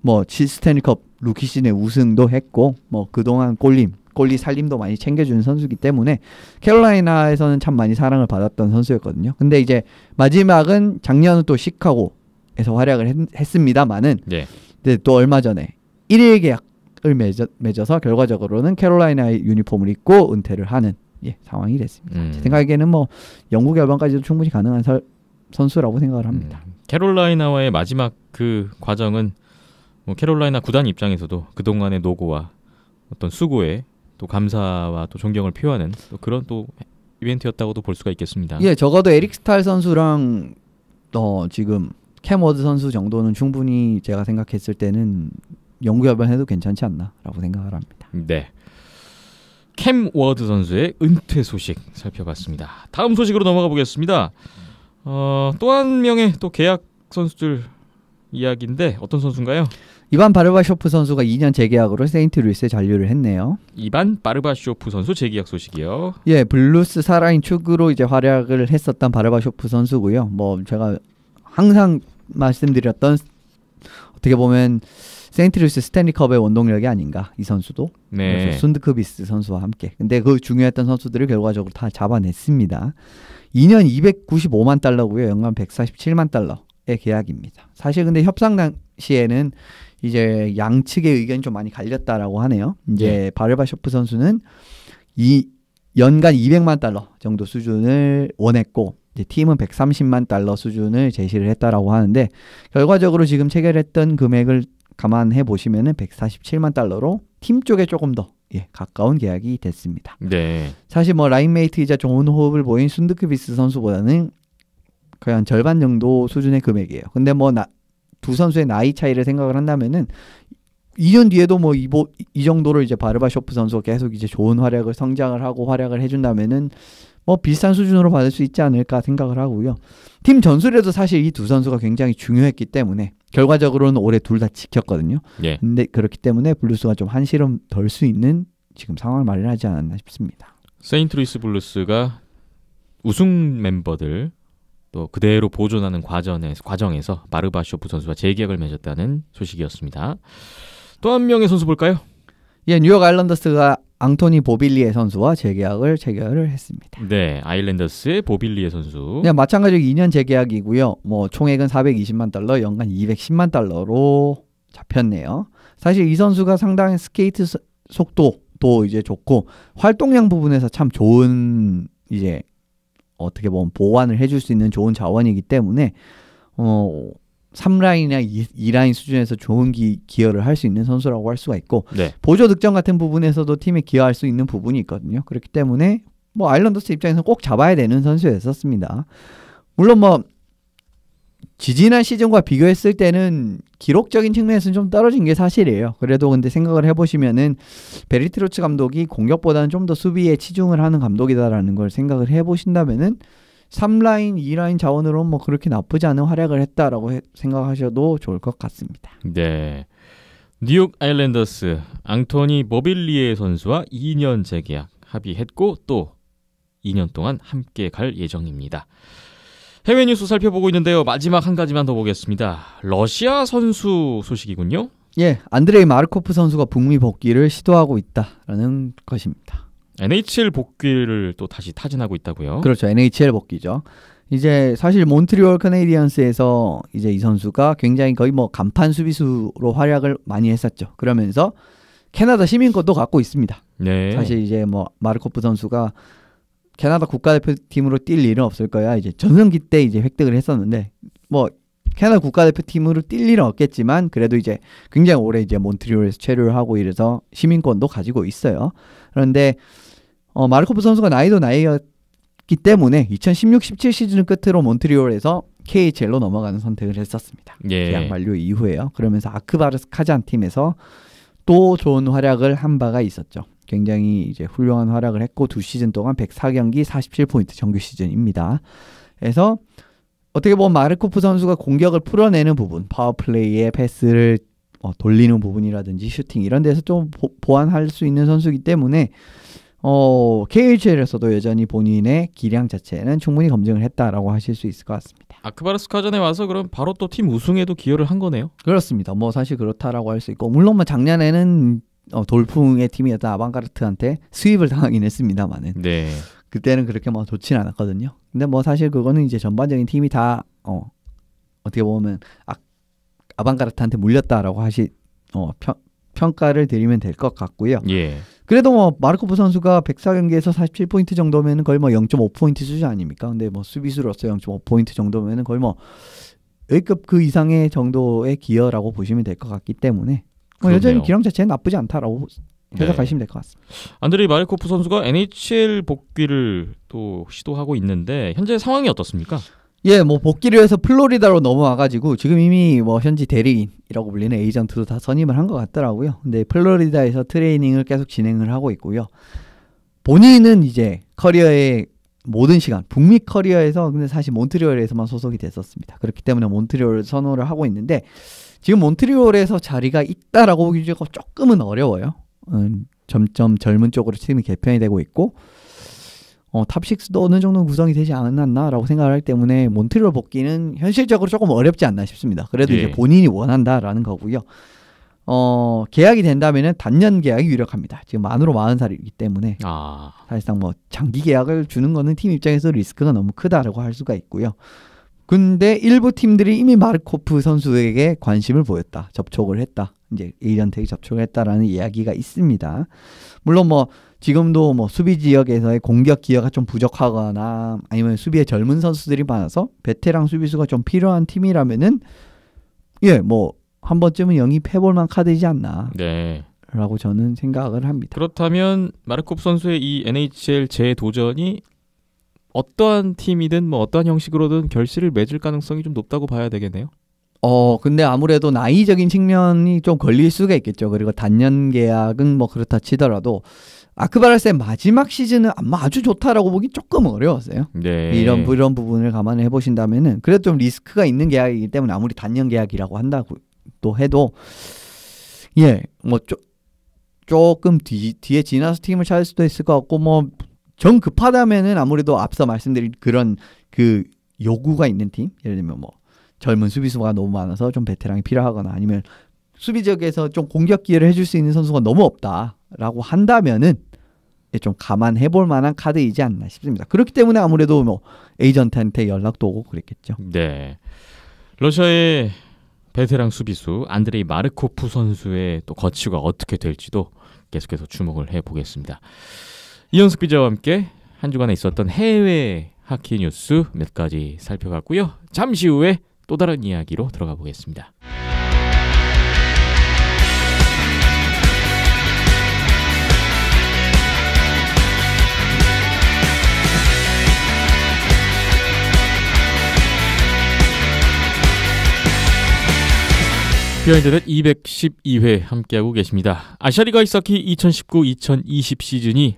뭐스테리컵 루키 시즌의 우승도 했고 뭐 그동안 골림 골리 살림도 많이 챙겨주는 선수기 이 때문에 캐롤라이나에서는 참 많이 사랑을 받았던 선수였거든요. 근데 이제 마지막은 작년 또 시카고 에서 활약을 했, 습니다만은 네. 또 얼마 전에 1일 계약을 맺어, 서 결과적으로는 캐롤라이나의 유니폼을 입고 은퇴를 하는 예, 상황이 됐습니다. 음. 제 생각에는 뭐 영국 열방까지도 충분히 가능한 설, 선수라고 생각을 합니다. 음. 캐롤라이나와의 마지막 그 과정은 뭐 캐롤라이나 구단 입장에서도 그동안의 노고와 어떤 수고에 또 감사와 또 존경을 표하는 또 그런 또 이벤트였다고도 볼 수가 있겠습니다. 예, 적어도 에릭 스탈 선수랑 어 지금 캠워드 선수 정도는 충분히 제가 생각했을 때는 연구 협연해도 괜찮지 않나라고 생각을 합니다. 네. 캠 워드 선수의 은퇴 소식 살펴봤습니다. 다음 소식으로 넘어가 보겠습니다. 어, 또한 명의 또 계약 선수들 이야기인데 어떤 선수인가요? 이반 바르바쇼프 선수가 2년 재계약으로 세인트 루이스에 잔류를 했네요. 이반 바르바쇼프 선수 재계약 소식이요. 예, 블루스 살아인 축으로 이제 활약을 했었던 바르바쇼프 선수고요. 뭐 제가 항상 말씀드렸던 어떻게 보면 세인트루이스 스탠리컵의 원동력이 아닌가 이 선수도 네. 그래서 순드크비스 선수와 함께 근데 그 중요했던 선수들을 결과적으로 다 잡아냈습니다 2년 295만 달러고요 연간 147만 달러의 계약입니다 사실 근데 협상 당시에는 이제 양측의 의견이 좀 많이 갈렸다라고 하네요 이제 네. 바르바쇼프 선수는 이 연간 200만 달러 정도 수준을 원했고 팀은 130만 달러 수준을 제시를 했다라고 하는데 결과적으로 지금 체결했던 금액을 감안해 보시면은 147만 달러로 팀 쪽에 조금 더 예, 가까운 계약이 됐습니다. 네. 사실 뭐 라인메이트이자 좋은 호흡을 보인 순드크비스 선수보다는 거의 한 절반 정도 수준의 금액이에요. 근데 뭐 두 선수의 나이 차이를 생각을 한다면은 2년 뒤에도 뭐이이 정도로 이제 바르바쇼프 선수가 계속 이제 좋은 활약을 성장을 하고 활약을 해준다면은 뭐 비슷한 수준으로 받을 수 있지 않을까 생각을 하고요. 팀 전술에도 사실 이 두 선수가 굉장히 중요했기 때문에 결과적으로는 올해 둘 다 지켰거든요. 예. 근데 그렇기 때문에 블루스가 좀 한시름 덜 수 있는 지금 상황을 마련하지 않았나 싶습니다. 세인트루이스 블루스가 우승 멤버들 또 그대로 보존하는 과정에서, 과정에서 마르바쇼프 선수와 재계약을 맺었다는 소식이었습니다. 또 한 명의 선수 볼까요? 예, 뉴욕 아일랜더스가 앙토니 보빌리에 선수와 재계약을 체결을 했습니다. 네, 아일랜더스의 보빌리에 선수. 네, 마찬가지로 2년 재계약이고요. 뭐 총액은 420만 달러, 연간 210만 달러로 잡혔네요. 사실 이 선수가 상당히 스케이트 속도도 이제 좋고 활동량 부분에서 참 좋은 이제 어떻게 보면 보완을 해줄 수 있는 좋은 자원이기 때문에 어 3라인이나 2, 라인 수준에서 좋은 기, 여를 할 수 있는 선수라고 할 수가 있고 네. 보조 득점 같은 부분에서도 팀에 기여할 수 있는 부분이 있거든요. 그렇기 때문에 뭐 아일랜더스 입장에서 꼭 잡아야 되는 선수였었습니다. 물론 뭐 지지난 시즌과 비교했을 때는 기록적인 측면에서는 좀 떨어진 게 사실이에요. 그래도 근데 생각을 해보시면은 베리트로츠 감독이 공격보다는 좀 더 수비에 치중을 하는 감독이다라는 걸 생각을 해보신다면은 3라인, 2라인 자원으로는 뭐 그렇게 나쁘지 않은 활약을 했다라고 해, 생각하셔도 좋을 것 같습니다. 네. 뉴욕 아일랜더스 앙토니 모빌리에 선수와 2년 재계약 합의했고 또 2년 동안 함께 갈 예정입니다. 해외 뉴스 살펴보고 있는데요. 마지막 한 가지만 더 보겠습니다. 러시아 선수 소식이군요. 예, 안드레이 마르코프 선수가 북미 복귀를 시도하고 있다라는 것입니다. NHL 복귀를 또 다시 타진하고 있다고요. 그렇죠. NHL 복귀죠. 이제 사실 몬트리올 캐네디언스에서 이제 이 선수가 굉장히 거의 뭐 간판 수비수로 활약을 많이 했었죠. 그러면서 캐나다 시민권도 갖고 있습니다. 네. 사실 이제 뭐 마르코프 선수가 캐나다 국가대표팀으로 뛸 일은 없을 거야. 이제 전성기 때 이제 획득을 했었는데 뭐 캐나다 국가대표팀으로 뛸 일은 없겠지만 그래도 이제 굉장히 오래 이제 몬트리올에서 체류를 하고 이래서 시민권도 가지고 있어요. 그런데 어, 마르코프 선수가 나이도 나이였기 때문에 2016-17 시즌 끝으로 몬트리올에서 KHL로 넘어가는 선택을 했었습니다. 예. 계약 만료 이후에요. 그러면서 아크바르스 카잔 팀에서 또 좋은 활약을 한 바가 있었죠. 굉장히 이제 훌륭한 활약을 했고 두 시즌 동안 104경기 47포인트 정규 시즌입니다. 그래서 어떻게 보면 마르코프 선수가 공격을 풀어내는 부분, 파워플레이의 패스를 어, 돌리는 부분이라든지 슈팅 이런 데서 좀 보, 보완할 수 있는 선수이기 때문에 어, KHL에서도 여전히 본인의 기량 자체는 충분히 검증을 했다라고 하실 수 있을 것 같습니다. 아크바르스카전에 와서 그럼 바로 또 팀 우승에도 기여를 한 거네요. 그렇습니다. 뭐 사실 그렇다라고 할 수 있고 물론 뭐 작년에는 어, 돌풍의 팀이었던 아방가르트한테 수입을 당하긴 했습니다만은 네. 그때는 그렇게 뭐 좋진 않았거든요. 근데 뭐 사실 그거는 이제 전반적인 팀이 다 어, 어떻게 보면 악, 아방가르트한테 물렸다라고 하시 어, 평, 평가를 드리면 될 것 같고요. 예. 그래도 뭐 마르코프 선수가 104경기에서 47포인트 정도면은 거의 뭐 0.5포인트 수준 아닙니까? 근데 뭐 수비수로서 0.5포인트 정도면은 거의 뭐 A급 그 이상의 정도의 기여라고 보시면 될 것 같기 때문에 뭐 여전히 기량 자체는 나쁘지 않다라고 생각하시면 네. 될것 같습니다. 안드레이 마르코프 선수가 NHL 복귀를 또 시도하고 있는데 현재 상황이 어떻습니까? 예, 뭐 복귀를 해서 플로리다로 넘어와가지고 지금 이미 뭐 현지 대리인이라고 불리는 에이전트도 다 선임을 한 것 같더라고요. 근데 플로리다에서 트레이닝을 계속 진행을 하고 있고요. 본인은 이제 커리어의 모든 시간 북미 커리어에서 근데 사실 몬트리올에서만 소속이 됐었습니다. 그렇기 때문에 몬트리올 선호를 하고 있는데 지금 몬트리올에서 자리가 있다라고 보기 조금은 어려워요. 음, 점점 젊은 쪽으로 팀이 개편이 되고 있고 어, 탑6도 어느 정도 구성이 되지 않았나라고 생각을 할 때문에 몬트리올 복귀는 현실적으로 조금 어렵지 않나 싶습니다. 그래도 예. 이제 본인이 원한다라는 거고요. 어, 계약이 된다면 단년 계약이 유력합니다. 지금 만으로 40살이기 때문에 아. 사실상 뭐 장기 계약을 주는 거는 팀 입장에서 리스크가 너무 크다라고 할 수가 있고요. 근데 일부 팀들이 이미 마르코프 선수에게 관심을 보였다. 접촉을 했다. 이제 에이전트 접촉을 했다라는 이야기가 있습니다. 물론 뭐 지금도 뭐 수비 지역에서의 공격 기여가 좀 부족하거나 아니면 수비에 젊은 선수들이 많아서 베테랑 수비수가 좀 필요한 팀이라면은 예, 뭐 한 번쯤은 영입해 볼만 카드이지 않나. 네. 라고 저는 생각을 합니다. 그렇다면 마르콥 선수의 이 NHL 재도전이 어떠한 팀이든 뭐 어떠한 형식으로든 결실을 맺을 가능성이 좀 높다고 봐야 되겠네요. 어, 근데 아무래도 나이적인 측면이 좀 걸릴 수가 있겠죠. 그리고 단년 계약은 뭐 그렇다 치더라도 아크바라스의 그 마지막 시즌은 아마 아주 좋다라고 보기 조금 어려웠어요. 네. 이런 이런 부분을 감안해 보신다면은 그래도 좀 리스크가 있는 계약이기 때문에 아무리 단년 계약이라고 한다고 또 해도 예뭐 조금 뒤, 뒤에 지나서 팀을 찾을 수도 있을 것 같고 뭐정 급하다면은 아무래도 앞서 말씀드린 그런 그 요구가 있는 팀 예를 들면 뭐 젊은 수비수가 너무 많아서 좀 베테랑이 필요하거나 아니면 수비 지역에서 좀 공격 기회를 해줄 수 있는 선수가 너무 없다라고 한다면은 예, 좀 감안해 볼 만한 카드이지 않나 싶습니다. 그렇기 때문에 아무래도 뭐 에이전트한테 연락도 오고 그랬겠죠. 네. 러시아의 베테랑 수비수 안드레이 마르코프 선수의 또 거치가 어떻게 될지도 계속해서 주목을 해 보겠습니다. 이현숙 기자와 함께 한 주간에 있었던 해외 하키 뉴스 몇 가지 살펴봤고요. 잠시 후에 또 다른 이야기로 들어가 보겠습니다. 기아 인터넷 212회 함께하고 계십니다. 아시아리가 이사키 2019-2020 시즌이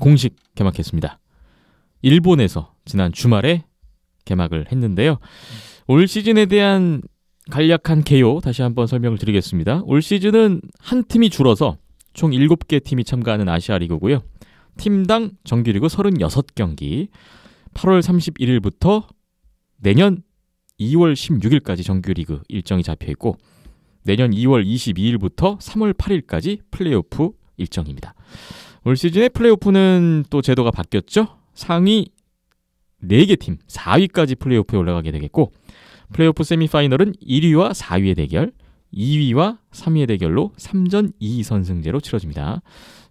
공식 개막했습니다. 일본에서 지난 주말에 개막을 했는데요. 올 시즌에 대한 간략한 개요 다시 한번 설명을 드리겠습니다. 올 시즌은 한 팀이 줄어서 총 7개 팀이 참가하는 아시아 리그고요. 팀당 정규리그 36경기 8월 31일부터 내년 2월 16일까지 정규리그 일정이 잡혀 있고 내년 2월 22일부터 3월 8일까지 플레이오프 일정입니다. 올 시즌에 플레이오프는 또 제도가 바뀌었죠. 상위 4개 팀, 4위까지 플레이오프에 올라가게 되겠고 플레이오프 세미파이널은 1위와 4위의 대결, 2위와 3위의 대결로 3전 2선승제로 치러집니다.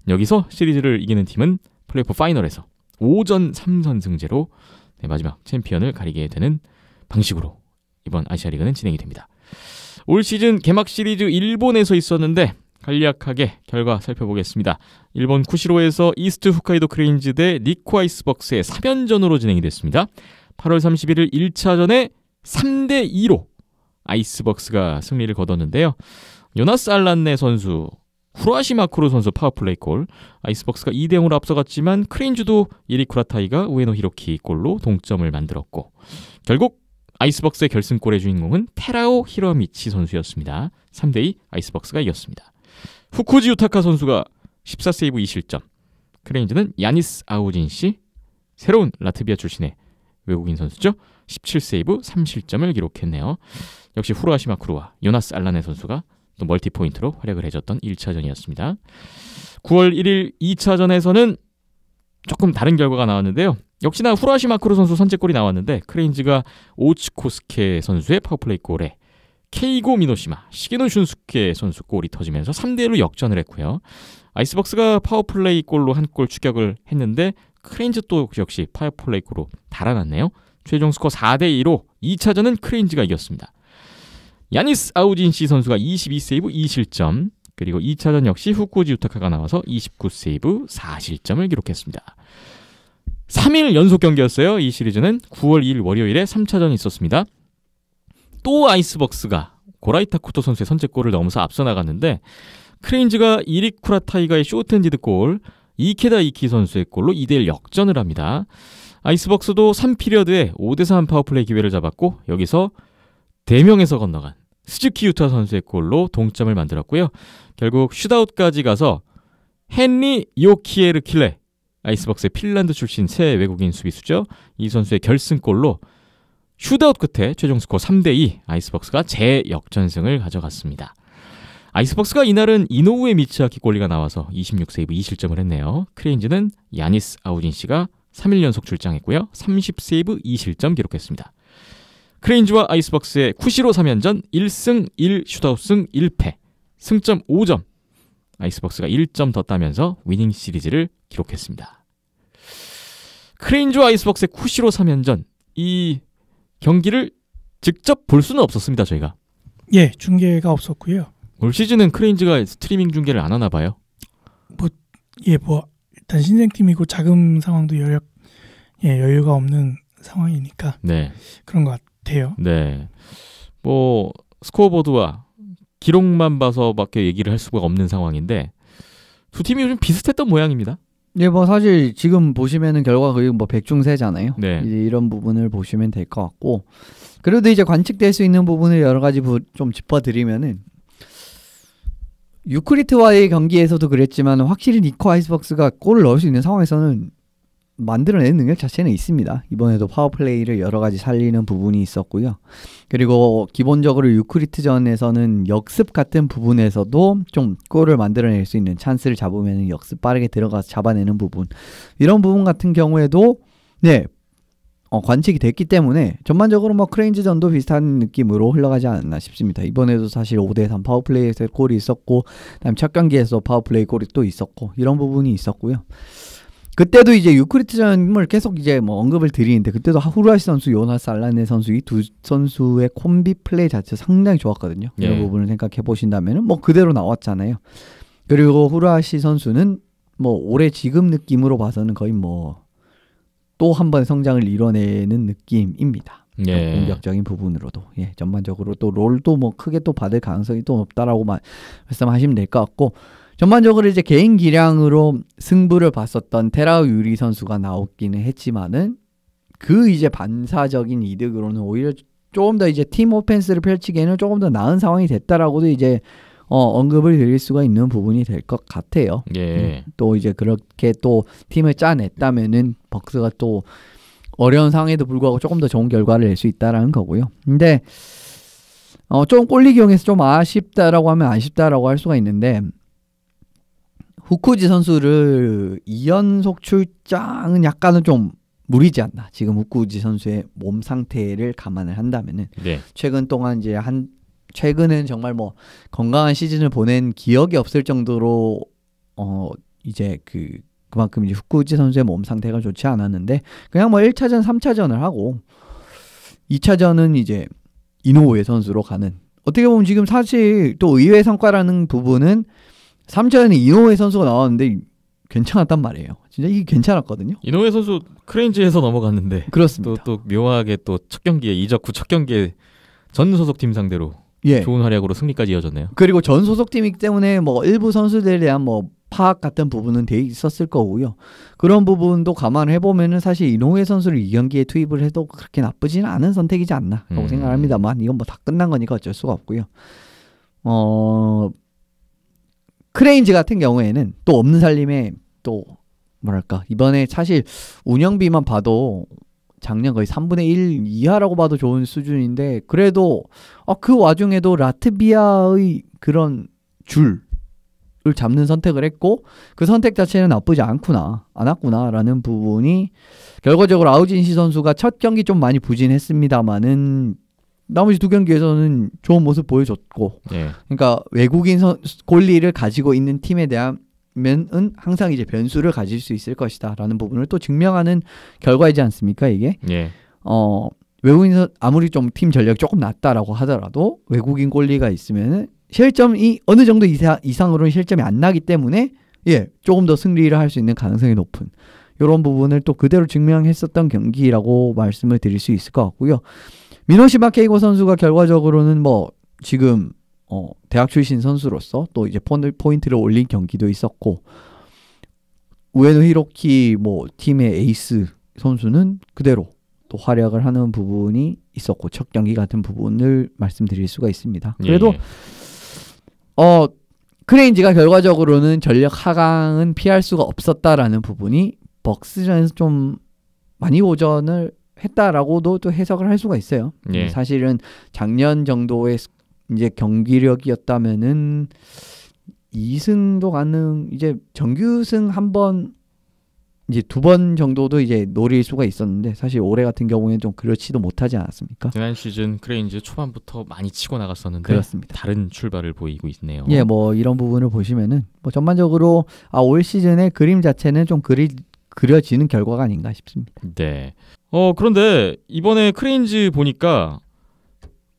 여기서 시리즈를 이기는 팀은 플레이오프 파이널에서 5전 3선승제로 네, 마지막 챔피언을 가리게 되는 방식으로 이번 아시아리그는 진행이 됩니다. 올 시즌 개막 시리즈 일본에서 있었는데 간략하게 결과 살펴보겠습니다. 일본 쿠시로에서 이스트 후카이도 크레인즈 대 니코 아이스벅스의 3연전으로 진행이 됐습니다. 8월 31일 1차전에 3대 2로 아이스벅스가 승리를 거뒀는데요. 요나스 알란네 선수, 후라시마 쿠로 선수 파워플레이 골, 아이스벅스가 2대 0으로 앞서갔지만 크레인즈도 이리 쿠라타이가 우에노 히로키 골로 동점을 만들었고 결국 아이스박스의 결승골의 주인공은 테라오 히로미치 선수였습니다. 3대2 아이스박스가 이겼습니다. 후쿠지 유타카 선수가 14세이브 2실점. 크레인즈는 야니스 아우진 씨, 새로운 라트비아 출신의 외국인 선수죠. 17세이브 3실점을 기록했네요. 역시 후루아시마 크루와 요나스 알라네 선수가 또 멀티 포인트로 활약을 해줬던 1차전이었습니다. 9월 1일 2차전에서는 조금 다른 결과가 나왔는데요. 역시나 후라시마 크로 선수 선제골이 나왔는데 크레인즈가 오츠코스케 선수의 파워플레이 골에 케이고 미노시마, 시게노 슌스케 선수 골이 터지면서 3대1로 역전을 했고요. 아이스박스가 파워플레이 골로 한 골 추격을 했는데 크레인즈 또 역시 파워플레이 골로 달아났네요. 최종 스코어 4대2로 2차전은 크레인즈가 이겼습니다. 야니스 아우진시 선수가 22세이브 2실점, 그리고 2차전 역시 후쿠지 우타카가 나와서 29세이브 4실점을 기록했습니다. 3일 연속 경기였어요. 이 시리즈는 9월 2일 월요일에 3차전이 있었습니다. 또 아이스벅스가 고라이타 쿠토 선수의 선제골을 넘어서 앞서 나갔는데 크레인즈가 이리쿠라 타이가의 쇼트핸디드 골, 이케다 이키 선수의 골로 2대1 역전을 합니다. 아이스벅스도 3피리어드에 5대3 파워플레이 기회를 잡았고 여기서 대명에서 건너간 스즈키 유타 선수의 골로 동점을 만들었고요. 결국 슈다웃까지 가서 헨리 요키에르 킬레 아이스박스의 핀란드 출신 새 외국인 수비수죠. 이 선수의 결승골로 슈다웃 끝에 최종 스코어 3대2 아이스박스가 재역전승을 가져갔습니다. 아이스박스가 이날은 이노우의 미츠아키 골리가 나와서 26세이브 2실점을 했네요. 크레인즈는 야니스 아우진 씨가 3일 연속 출장했고요. 30세이브 2실점 기록했습니다. 크레인즈와 아이스박스의 쿠시로 3연전 1승 1슈다웃승 1패 승점 5점 아이스박스가 1점 더 따면서 위닝 시리즈를 기록했습니다. 크레인즈와 아이스벅스의 쿠시로 3연전 이 경기를 직접 볼 수는 없었습니다 저희가. 예, 중계가 없었고요. 올 시즌은 크레인즈가 스트리밍 중계를 안 하나 봐요. 뭐 예, 뭐 일단 신생팀이고 자금 상황도 여력 예, 여유가 없는 상황이니까 네. 그런 것 같아요. 네. 뭐 스코어보드와 기록만 봐서밖에 얘기를 할 수가 없는 상황인데 두 팀이 요 비슷했던 모양입니다. 예, 뭐 사실 지금 보시면은 결과 거의 뭐 백중세잖아요. 네. 이런 부분을 보시면 될 것 같고 그래도 이제 관측될 수 있는 부분을 여러 가지 부, 좀 짚어드리면은 유크리트와의 경기에서도 그랬지만 확실히 니코 아이스박스가 골을 넣을 수 있는 상황에서는 만들어내는 능력 자체는 있습니다. 이번에도 파워플레이를 여러 가지 살리는 부분이 있었고요. 그리고 기본적으로 유크리트전에서는 역습 같은 부분에서도 좀 골을 만들어낼 수 있는 찬스를 잡으면 역습 빠르게 들어가서 잡아내는 부분 이런 부분 같은 경우에도 네 어, 관측이 됐기 때문에 전반적으로 뭐 크레인즈전도 비슷한 느낌으로 흘러가지 않았나 싶습니다. 이번에도 사실 5대3 파워플레이에서 골이 있었고 그다음 첫 경기에서 파워플레이 골이 또 있었고 이런 부분이 있었고요. 그때도 이제 유크리트즘을 계속 이제 뭐 언급을 드리는데 그때도 후루아시 선수, 요나살라네 선수 이 두 선수의 콤비 플레이 자체 상당히 좋았거든요. 예. 이런 부분을 생각해 보신다면은 뭐 그대로 나왔잖아요. 그리고 후루아시 선수는 뭐 올해 지금 느낌으로 봐서는 거의 뭐 또 한 번의 성장을 이뤄내는 느낌입니다. 예. 공격적인 부분으로도 예, 전반적으로 또 롤도 뭐 크게 또 받을 가능성이 또 없다라고 말씀하시면 될 것 같고 전반적으로 이제 개인 기량으로 승부를 봤었던 테라우 유리 선수가 나오기는 했지만은 그 이제 반사적인 이득으로는 오히려 조금 더 이제 팀 오펜스를 펼치기에는 조금 더 나은 상황이 됐다라고도 이제 어, 언급을 드릴 수가 있는 부분이 될 것 같아요. 예. 음, 또 이제 그렇게 또 팀을 짜냈다면은 벅스가 또 어려운 상황에도 불구하고 조금 더 좋은 결과를 낼 수 있다라는 거고요. 근데 어, 좀꼴리경에서좀 아쉽다라고 하면 아쉽다라고 할 수가 있는데 후쿠지 선수를 2연속 출장은 약간은 좀 무리지 않나. 지금 후쿠지 선수의 몸 상태를 감안을 한다면은 네. 최근 동안 이제 한최근엔 정말 뭐 건강한 시즌을 보낸 기억이 없을 정도로 어 이제 그 그만큼 이제 후쿠지 선수의 몸 상태가 좋지 않았는데 그냥 뭐 1차전, 3차전을 하고 2차전은 이제 이노우의 선수로 가는 어떻게 보면 지금 사실 또 의외의 성과라는 부분은 3차전에 이노웨 선수가 나왔는데 괜찮았단 말이에요. 진짜 이게 괜찮았거든요. 이노우 선수 크레인지에서 넘어갔는데 그렇습니다. 또, 또 묘하게 또 첫 경기에 이적 후첫 경기에 전 소속 팀 상대로 예. 좋은 활약으로 승리까지 이어졌네요. 그리고 전 소속 팀이기 때문에 뭐 일부 선수들에 대한 뭐 파악 같은 부분은 돼 있었을 거고요. 그런 부분도 감안해 보면은 사실 이노우 선수를 이 경기에 투입을 해도 그렇게 나쁘지는 않은 선택이지 않나라고 음. 생각합니다만 이건 뭐 다 끝난 거니까 어쩔 수가 없고요. 어 크레인즈 같은 경우에는 또 없는 살림에 또 뭐랄까 이번에 사실 운영비만 봐도 작년 거의 3분의 1 이하라고 봐도 좋은 수준인데 그래도 어, 그 와중에도 라트비아의 그런 줄을 잡는 선택을 했고 그 선택 자체는 나쁘지 않구나 않았구나라는 부분이 결과적으로 아우진시 선수가 첫 경기 좀 많이 부진했습니다마는 나머지 두 경기에서는 좋은 모습 보여줬고 예. 그러니까 외국인 선, 권리를 가지고 있는 팀에 대한 면은 항상 이제 변수를 가질 수 있을 것이다라는 부분을 또 증명하는 결과이지 않습니까 이게 예. 어 외국인 아무리 좀 팀 전력 조금 낮다라고 하더라도 외국인 권리가 있으면 은 실점이 어느 정도 이상, 이상으로는 실점이 안 나기 때문에 예 조금 더 승리를 할 수 있는 가능성이 높은 요런 부분을 또 그대로 증명했었던 경기라고 말씀을 드릴 수 있을 것 같고요. 미노시 마케이고 선수가 결과적으로는 뭐 지금 어, 대학 출신 선수로서 또 이제 포인트를 올린 경기도 있었고 우에노 히로키 뭐 팀의 에이스 선수는 그대로 또 활약을 하는 부분이 있었고 첫 경기 같은 부분을 말씀드릴 수가 있습니다. 예, 그래도 예. 어 크레인지가 결과적으로는 전력 하강은 피할 수가 없었다라는 부분이 벅스전에서 좀 많이 오전을 했다라고도 또 해석을 할 수가 있어요. 예. 사실은 작년 정도의 이제 경기력이었다면은 2승도 가능 이제 정규승 한 번 이제 두 번 정도도 이제 노릴 수가 있었는데 사실 올해 같은 경우에는 좀 그렇지도 못하지 않았습니까? 지난 시즌 크레인즈 초반부터 많이 치고 나갔었는데 그렇습니다. 다른 출발을 보이고 있네요. 예, 뭐 이런 부분을 보시면은 뭐 전반적으로 아올 시즌의 그림 자체는 좀 그리 그려지는 결과가 아닌가 싶습니다. 네. 어 그런데 이번에 크레인즈 보니까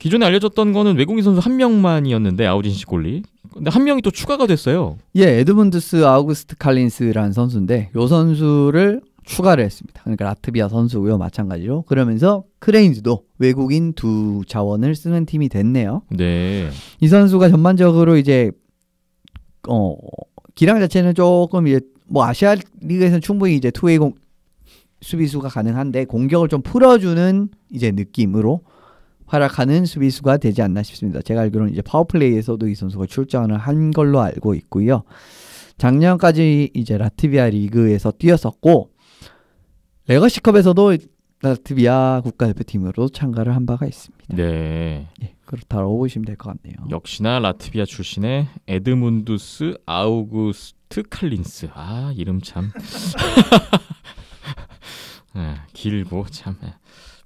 기존에 알려졌던 거는 외국인 선수 한 명만이었는데 아우진시 골리. 근데 한 명이 또 추가가 됐어요. 예, 에드문드스 아우구스트 칼린스라는 선수인데 요 선수를 추가를 했습니다. 그러니까 라트비아 선수고요, 마찬가지로. 그러면서 크레인즈도 외국인 두 자원을 쓰는 팀이 됐네요. 네. 이 선수가 전반적으로 이제 어 기량 자체는 조금 이제 뭐 아시아 리그에서는 충분히 이제 투웨이 공 수비수가 가능한데 공격을 좀 풀어주는 이제 느낌으로 활약하는 수비수가 되지 않나 싶습니다. 제가 알기로는 이제 파워플레이에서도 이 선수가 출전을 한 걸로 알고 있고요. 작년까지 이제 라트비아 리그에서 뛰었었고 레거시컵에서도 라트비아 국가대표팀으로 참가를 한 바가 있습니다. 네. 예, 그렇다고 보시면 될 것 같네요. 역시나 라트비아 출신의 에드문두스 아우구스트 칼린스. 아, 이름 참. 예, 길고 참 예.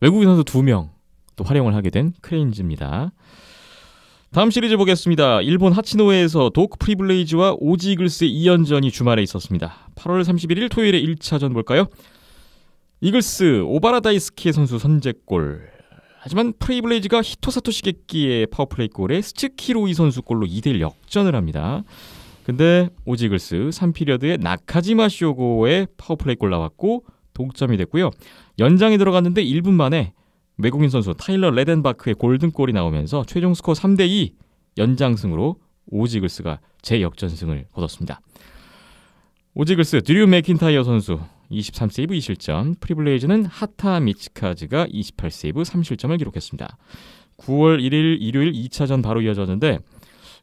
외국인 선수 두 명 또 활용을 하게 된 크레인즈입니다. 다음 시리즈 보겠습니다. 일본 하치노에서 도크 프리블레이즈와 오지글스의 2연전이 주말에 있었습니다. 8월 31일 토요일에 1차전 볼까요? 이글스 오바라다이스키 선수 선제골 하지만 프리블레이즈가 히토사토 시게키의 파워플레이 골에 스츠키로이 선수 골로 2대1 역전을 합니다. 근데 오지글스 3피리어드에 나카지마 쇼고의 파워플레이 골 나왔고 동점이 됐고요. 연장이 들어갔는데 1분 만에 외국인 선수 타일러 레덴바크의 골든골이 나오면서 최종 스코어 3대2 연장승으로 오지글스가 재역전승을 거뒀습니다. 오지글스 드류 맥킨타이어 선수 23세이브 2실점, 프리블레이즈는 하타 미치카즈가 28세이브 3실점을 기록했습니다. 9월 1일 일요일 2차전 바로 이어졌는데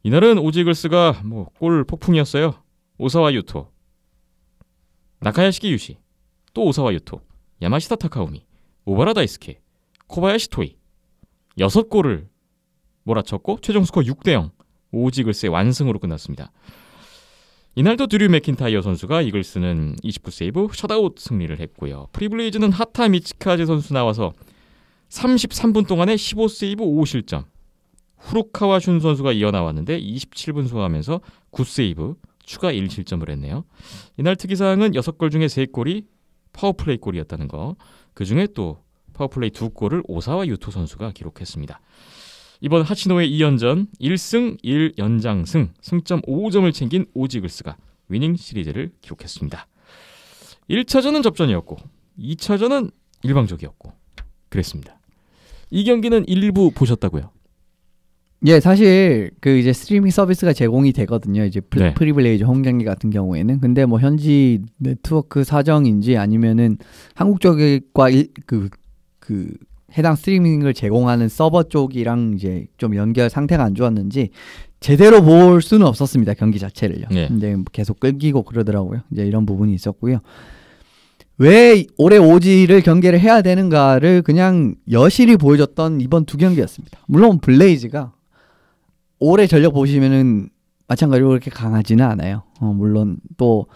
이날은 오지글스가 뭐 골 폭풍이었어요. 오사와 유토, 나카야시키 유시, 또 오사와 유토, 야마시타 타카오미, 오바라 다이스케, 코바야시 토이 여섯 골을 몰아쳤고 최종 스코어 6대 0 오지글스의 완승으로 끝났습니다. 이날도 드류 맥킨타이어 선수가 이글스는 29세이브 셧아웃 승리를 했고요. 프리블레이즈는 하타 미츠카제 선수 나와서 33분 동안에 15세이브 5실점 후루카와 슌 선수가 이어나왔는데 27분 소화하면서 9세이브 추가 1실점을 했네요. 이날 특이사항은 6골 중에 3골이 파워플레이 골이었다는 거. 그중에 또 파워플레이 두 골을 오사와 유토 선수가 기록했습니다. 이번 하치노의 2연전 1승 1연장승 승점 5점을 챙긴 오지글스가 위닝 시리즈를 기록했습니다. 1차전은 접전이었고 2차전은 일방적이었고 그랬습니다. 이 경기는 일부 보셨다고요? 예, 사실 그 이제 스트리밍 서비스가 제공이 되거든요. 이제 프, 네. 프리블레이즈 홈 경기 같은 경우에는 근데 뭐 현지 네트워크 사정인지 아니면은 한국 쪽과 그그 그 해당 스트리밍을 제공하는 서버 쪽이랑 이제 좀 연결 상태가 안 좋았는지 제대로 볼 수는 없었습니다 경기 자체를요. 네. 근데 계속 끊기고 그러더라고요. 이제 이런 부분이 있었고요. 왜 올해 오지를 경기를 해야 되는가를 그냥 여실히 보여줬던 이번 두 경기였습니다. 물론 블레이즈가 올해 전력 보시면은 마찬가지로 그렇게 강하지는 않아요. 어, 물론 또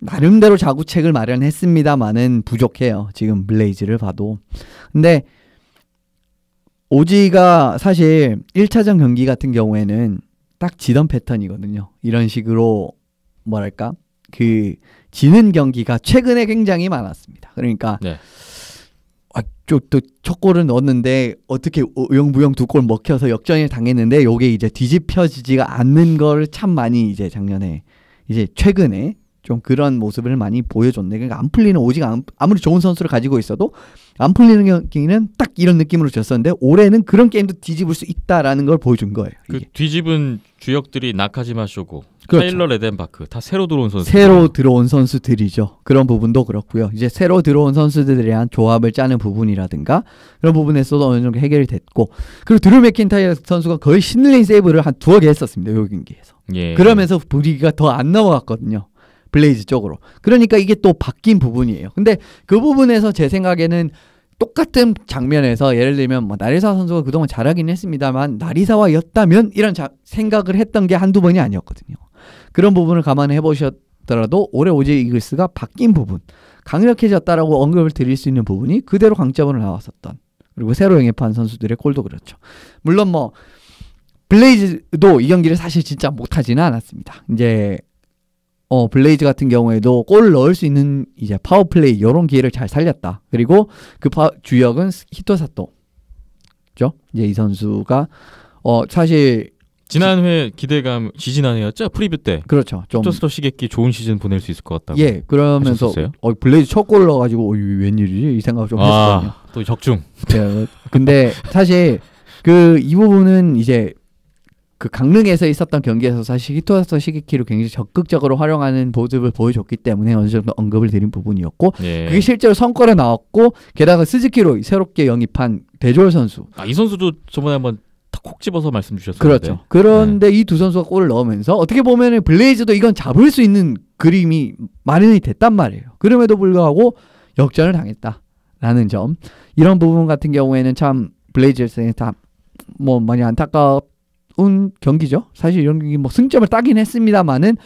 나름대로 자구책을 마련했습니다만은 부족해요. 지금 블레이즈를 봐도. 근데 오지가 사실 1차전 경기 같은 경우에는 딱 지던 패턴이거든요. 이런 식으로 뭐랄까? 그 지는 경기가 최근에 굉장히 많았습니다. 그러니까 네. 쪽 또첫 골을 넣었는데 어떻게 우영부영 두골 먹혀서 역전을 당했는데 요게 이제 뒤집혀지지가 않는 걸 참 많이 이제 작년에 이제 최근에 좀 그런 모습을 많이 보여줬네. 그러니까 안 풀리는 오직 안, 아무리 좋은 선수를 가지고 있어도 안 풀리는 경기는 딱 이런 느낌으로 졌었는데 올해는 그런 게임도 뒤집을 수 있다라는 걸 보여준 거예요. 그 이게. 뒤집은 주역들이 나카지마 쇼고 그렇죠. 타일러 레덴바크 다 새로 들어온 선수 새로 들어온 선수들이죠. 그런 부분도 그렇고요. 이제 새로 들어온 선수들에 대한 조합을 짜는 부분이라든가 그런 부분에서도 어느 정도 해결이 됐고 그리고 드루 맥킨타이어 선수가 거의 신들린 세이브를 한 두어 개 했었습니다. 요 경기에서. 예. 그러면서 분위기가 더 안 넘어갔거든요. 블레이즈 쪽으로. 그러니까 이게 또 바뀐 부분이에요. 근데 그 부분에서 제 생각에는 똑같은 장면에서 예를 들면 뭐 나리사 선수가 그동안 잘하긴 했습니다만 나리사와였다면 이런 자, 생각을 했던 게 한두 번이 아니었거든요. 그런 부분을 감안해 보셨더라도 올해 오제 이글스가 바뀐 부분, 강력해졌다라고 언급을 드릴 수 있는 부분이 그대로 강점으로 나왔었던 그리고 새로 영입한 선수들의 골도 그렇죠. 물론 뭐 블레이즈도 이 경기를 사실 진짜 못하지는 않았습니다. 이제 어 블레이즈 같은 경우에도 골 넣을 수 있는 이제 파워플레이 이런 기회를 잘 살렸다. 그리고 그 파, 주역은 히토사토. 죠 이제 이 선수가 어 사실 지난 회 기대감 지지난 회였죠 프리뷰 때 그렇죠 좀 토스터 시계기 좋은 시즌 보낼 수 있을 것 같다고 예 그러면서 하셨었어요? 어 블레이즈 첫골 넣어가지고 어 웬일이지 이 생각을 좀 아, 했거든요 또 적중 예, 근데 사실 그 이 부분은 이제 그 강릉에서 있었던 경기에서 사실 히토스터 시기를 굉장히 적극적으로 활용하는 모습을 보여줬기 때문에 어느 정도 언급을 드린 부분이었고 예. 그게 실제로 성과를 나왔고 게다가 스즈키로 새롭게 영입한 대졸 선수 아, 이 선수도 저번에 한번 콕 집어서 말씀 주셨어요. 그렇죠. 네. 그런데 네. 이두 선수가 골을 넣으면서 어떻게 보면 블레이즈도 이건 잡을 수 있는 그림이 마련이 됐단 말이에요. 그럼에도 불구하고 역전을 당했다라는 점. 이런 부분 같은 경우에는 참 블레이즈에서는 다뭐 많이 안타까운 경기죠. 사실 이런 경기 뭐 승점을 따긴 했습니다만은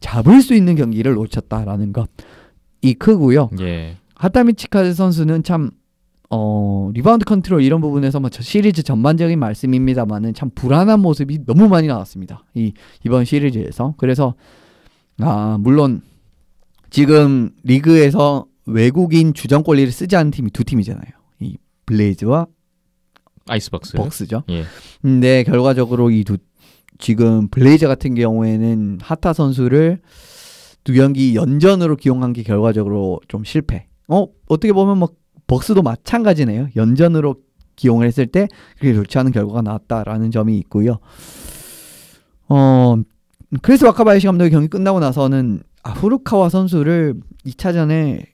잡을 수 있는 경기를 놓쳤다라는 것. 이 크고요. 예. 하타미치카 선수는 참 어, 리바운드 컨트롤 이런 부분에서 뭐 시리즈 전반적인 말씀입니다만은 참 불안한 모습이 너무 많이 나왔습니다. 이 이번 시리즈에서 그래서 아 물론 지금 리그에서 외국인 주전 권리를 쓰지 않은 팀이 두 팀이잖아요. 이 블레이즈와 아이스박스 벅스죠. 예. 근데 결과적으로 이 두 지금 블레이즈 같은 경우에는 하타 선수를 두 경기 연전으로 기용한 게 결과적으로 좀 실패. 어 어떻게 보면 뭐 벅스도 마찬가지네요. 연전으로 기용을 했을 때그게 좋지 않은 결과가 나왔다라는 점이 있고요. 어, 크리스 와카바이시 감독의 경기 끝나고 나서는 아, 후루카와 선수를 2차전에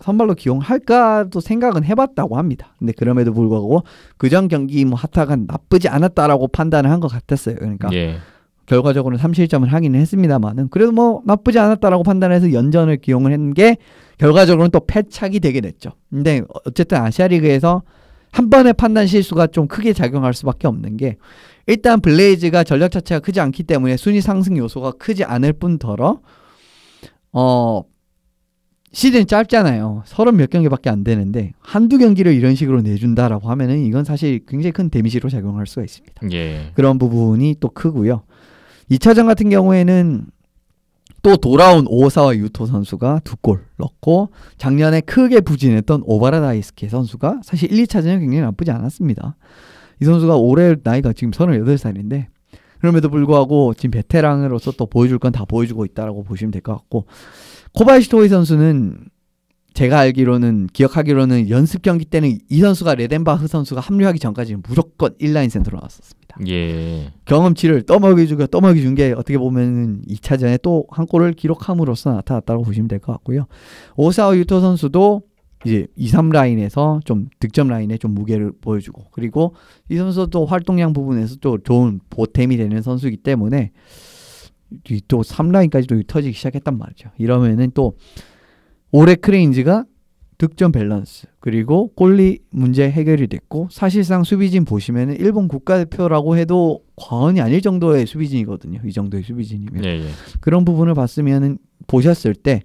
선발로 기용할까도 생각은 해봤다고 합니다. 근데 그럼에도 불구하고 그전 경기 뭐 하타가 나쁘지 않았다라고 판단을 한 것 같았어요. 그러니까 예. 결과적으로는 3실점을 하기 했습니다만은 그래도 뭐 나쁘지 않았다라고 판단해서 연전을 기용을 한 게 결과적으로는 또 패착이 되게 됐죠. 근데 어쨌든 아시아 리그에서 한 번의 판단 실수가 좀 크게 작용할 수밖에 없는 게 일단 블레이즈가 전력 자체가 크지 않기 때문에 순위 상승 요소가 크지 않을 뿐더러 어 시즌이 짧잖아요. 서른 몇 경기밖에 안 되는데 한두 경기를 이런 식으로 내준다라고 하면은 이건 사실 굉장히 큰 데미지로 작용할 수가 있습니다. 예. 그런 부분이 또 크고요. 2차전 같은 경우에는 또 돌아온 오사와 유토 선수가 두 골 넣고 작년에 크게 부진했던 오바라 다이스케 선수가 사실 1, 2차전은 굉장히 나쁘지 않았습니다. 이 선수가 올해 나이가 지금 38살인데 그럼에도 불구하고 지금 베테랑으로서 또 보여줄 건 다 보여주고 있다라고 보시면 될 것 같고 코바이시 토이 선수는 제가 알기로는 기억하기로는 연습 경기 때는 이 선수가 레덴바흐 선수가 합류하기 전까지는 무조건 1라인 센터로 나왔었습니다. 있습니다. 예. 경험치를 떠먹여주고 떠먹여준 게 어떻게 보면 2차전에 또 한 골을 기록함으로써 나타났다고 보시면 될 것 같고요. 오사오 유토 선수도 이제 2, 3라인에서 좀 득점 라인에 좀 무게를 보여주고 그리고 이 선수도 활동량 부분에서 또 좋은 보탬이 되는 선수이기 때문에 또 3라인까지도 터지기 시작했단 말이죠. 이러면은 또 올해 크레인즈가 득점 밸런스 그리고 골리 문제 해결이 됐고 사실상 수비진 보시면 일본 국가대표라고 해도 과언이 아닐 정도의 수비진이거든요. 이 정도의 수비진이면 예, 예. 그런 부분을 봤으면 보셨을 때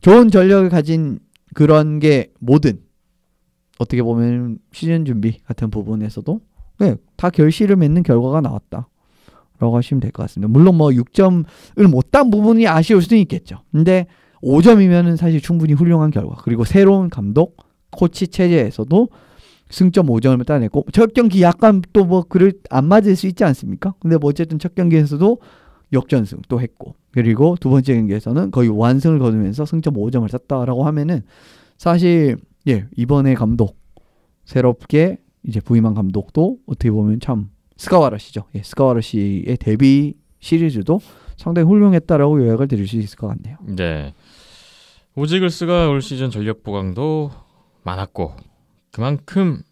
좋은 전력을 가진 그런 게 모든 어떻게 보면 시즌 준비 같은 부분에서도 네, 다 결실을 맺는 결과가 나왔다. 라고 하시면 될 것 같습니다. 물론 뭐 6점을 못 딴 부분이 아쉬울 수는 있겠죠. 근데 5점이면은 사실 충분히 훌륭한 결과. 그리고 새로운 감독, 코치 체제에서도 승점 5점을 따냈고 첫 경기 약간 또 뭐 그를 안 맞을 수 있지 않습니까? 근데 뭐 어쨌든 첫 경기에서도 역전승 또 했고 그리고 두 번째 경기에서는 거의 완승을 거두면서 승점 5점을 땄다라고 하면은 사실 예 이번에 감독 새롭게 이제 부임한 감독도 어떻게 보면 참스카와르시죠 예, 스카와르시의 데뷔 시리즈도 상당히 훌륭했다라고 요약을 드릴 수 있을 것 같네요. 네. 오지글스가 올 시즌 전력 보강도 많았고 그만큼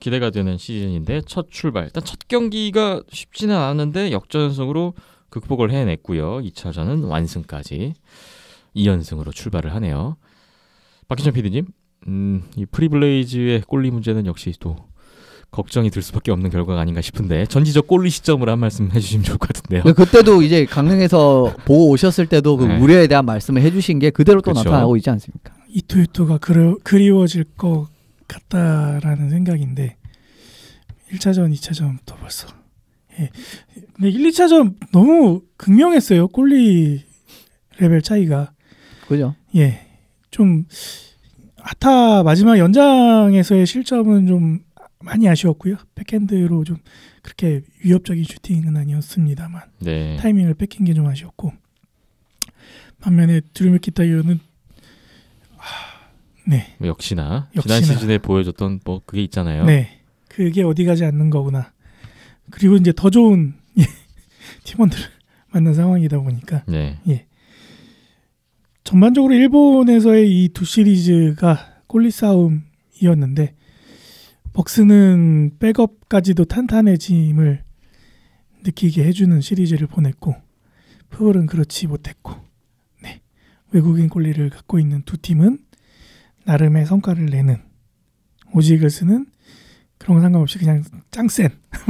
기대가 되는 시즌인데 첫 출발 일단 첫 경기가 쉽지는 않았는데 역전승으로 극복을 해냈고요 2차전은 완승까지 2연승으로 출발을 하네요 박희천 PD님 음, 이 프리블레이즈의 골리 문제는 역시 또 걱정이 들 수밖에 없는 결과가 아닌가 싶은데 전지적 골리 시점으로 한 말씀 해주시면 좋을 것 같은데요. 네, 그때도 이제 강릉에서 보고 오셨을 때도 그 네. 우려에 대한 말씀을 해주신 게 그대로 또 그렇죠. 나타나고 있지 않습니까? 이토유토가 그리, 워질것 같다라는 생각인데 1차전, 2차전부 벌써 예. 근데 1, 2차전 너무 극명했어요. 골리 레벨 차이가. 그죠? 예. 좀 아타 마지막 연장에서의 실점은 좀 많이 아쉬웠고요. 백핸드로 좀 그렇게 위협적인 슈팅은 아니었습니다만 네. 타이밍을 뺏긴 게좀 아쉬웠고 반면에 드루메키타 이어는 하... 아, 네 역시나, 뭐 역시나, 지난 시즌에 보여줬던 뭐 그게 있잖아요. 네 그게 어디 가지 않는 거구나. 그리고 이제 더 좋은 예, 팀원들을 만난 상황이다 보니까 네. 예. 전반적으로 일본에서의 이 두 시리즈가 꼴리 싸움이었는데 벅스는 백업까지도 탄탄해짐을 느끼게 해주는 시리즈를 보냈고 프롤은 그렇지 못했고 네. 외국인 권리를 갖고 있는 두 팀은 나름의 성과를 내는 오지글스는 그런 거 상관없이 그냥 짱센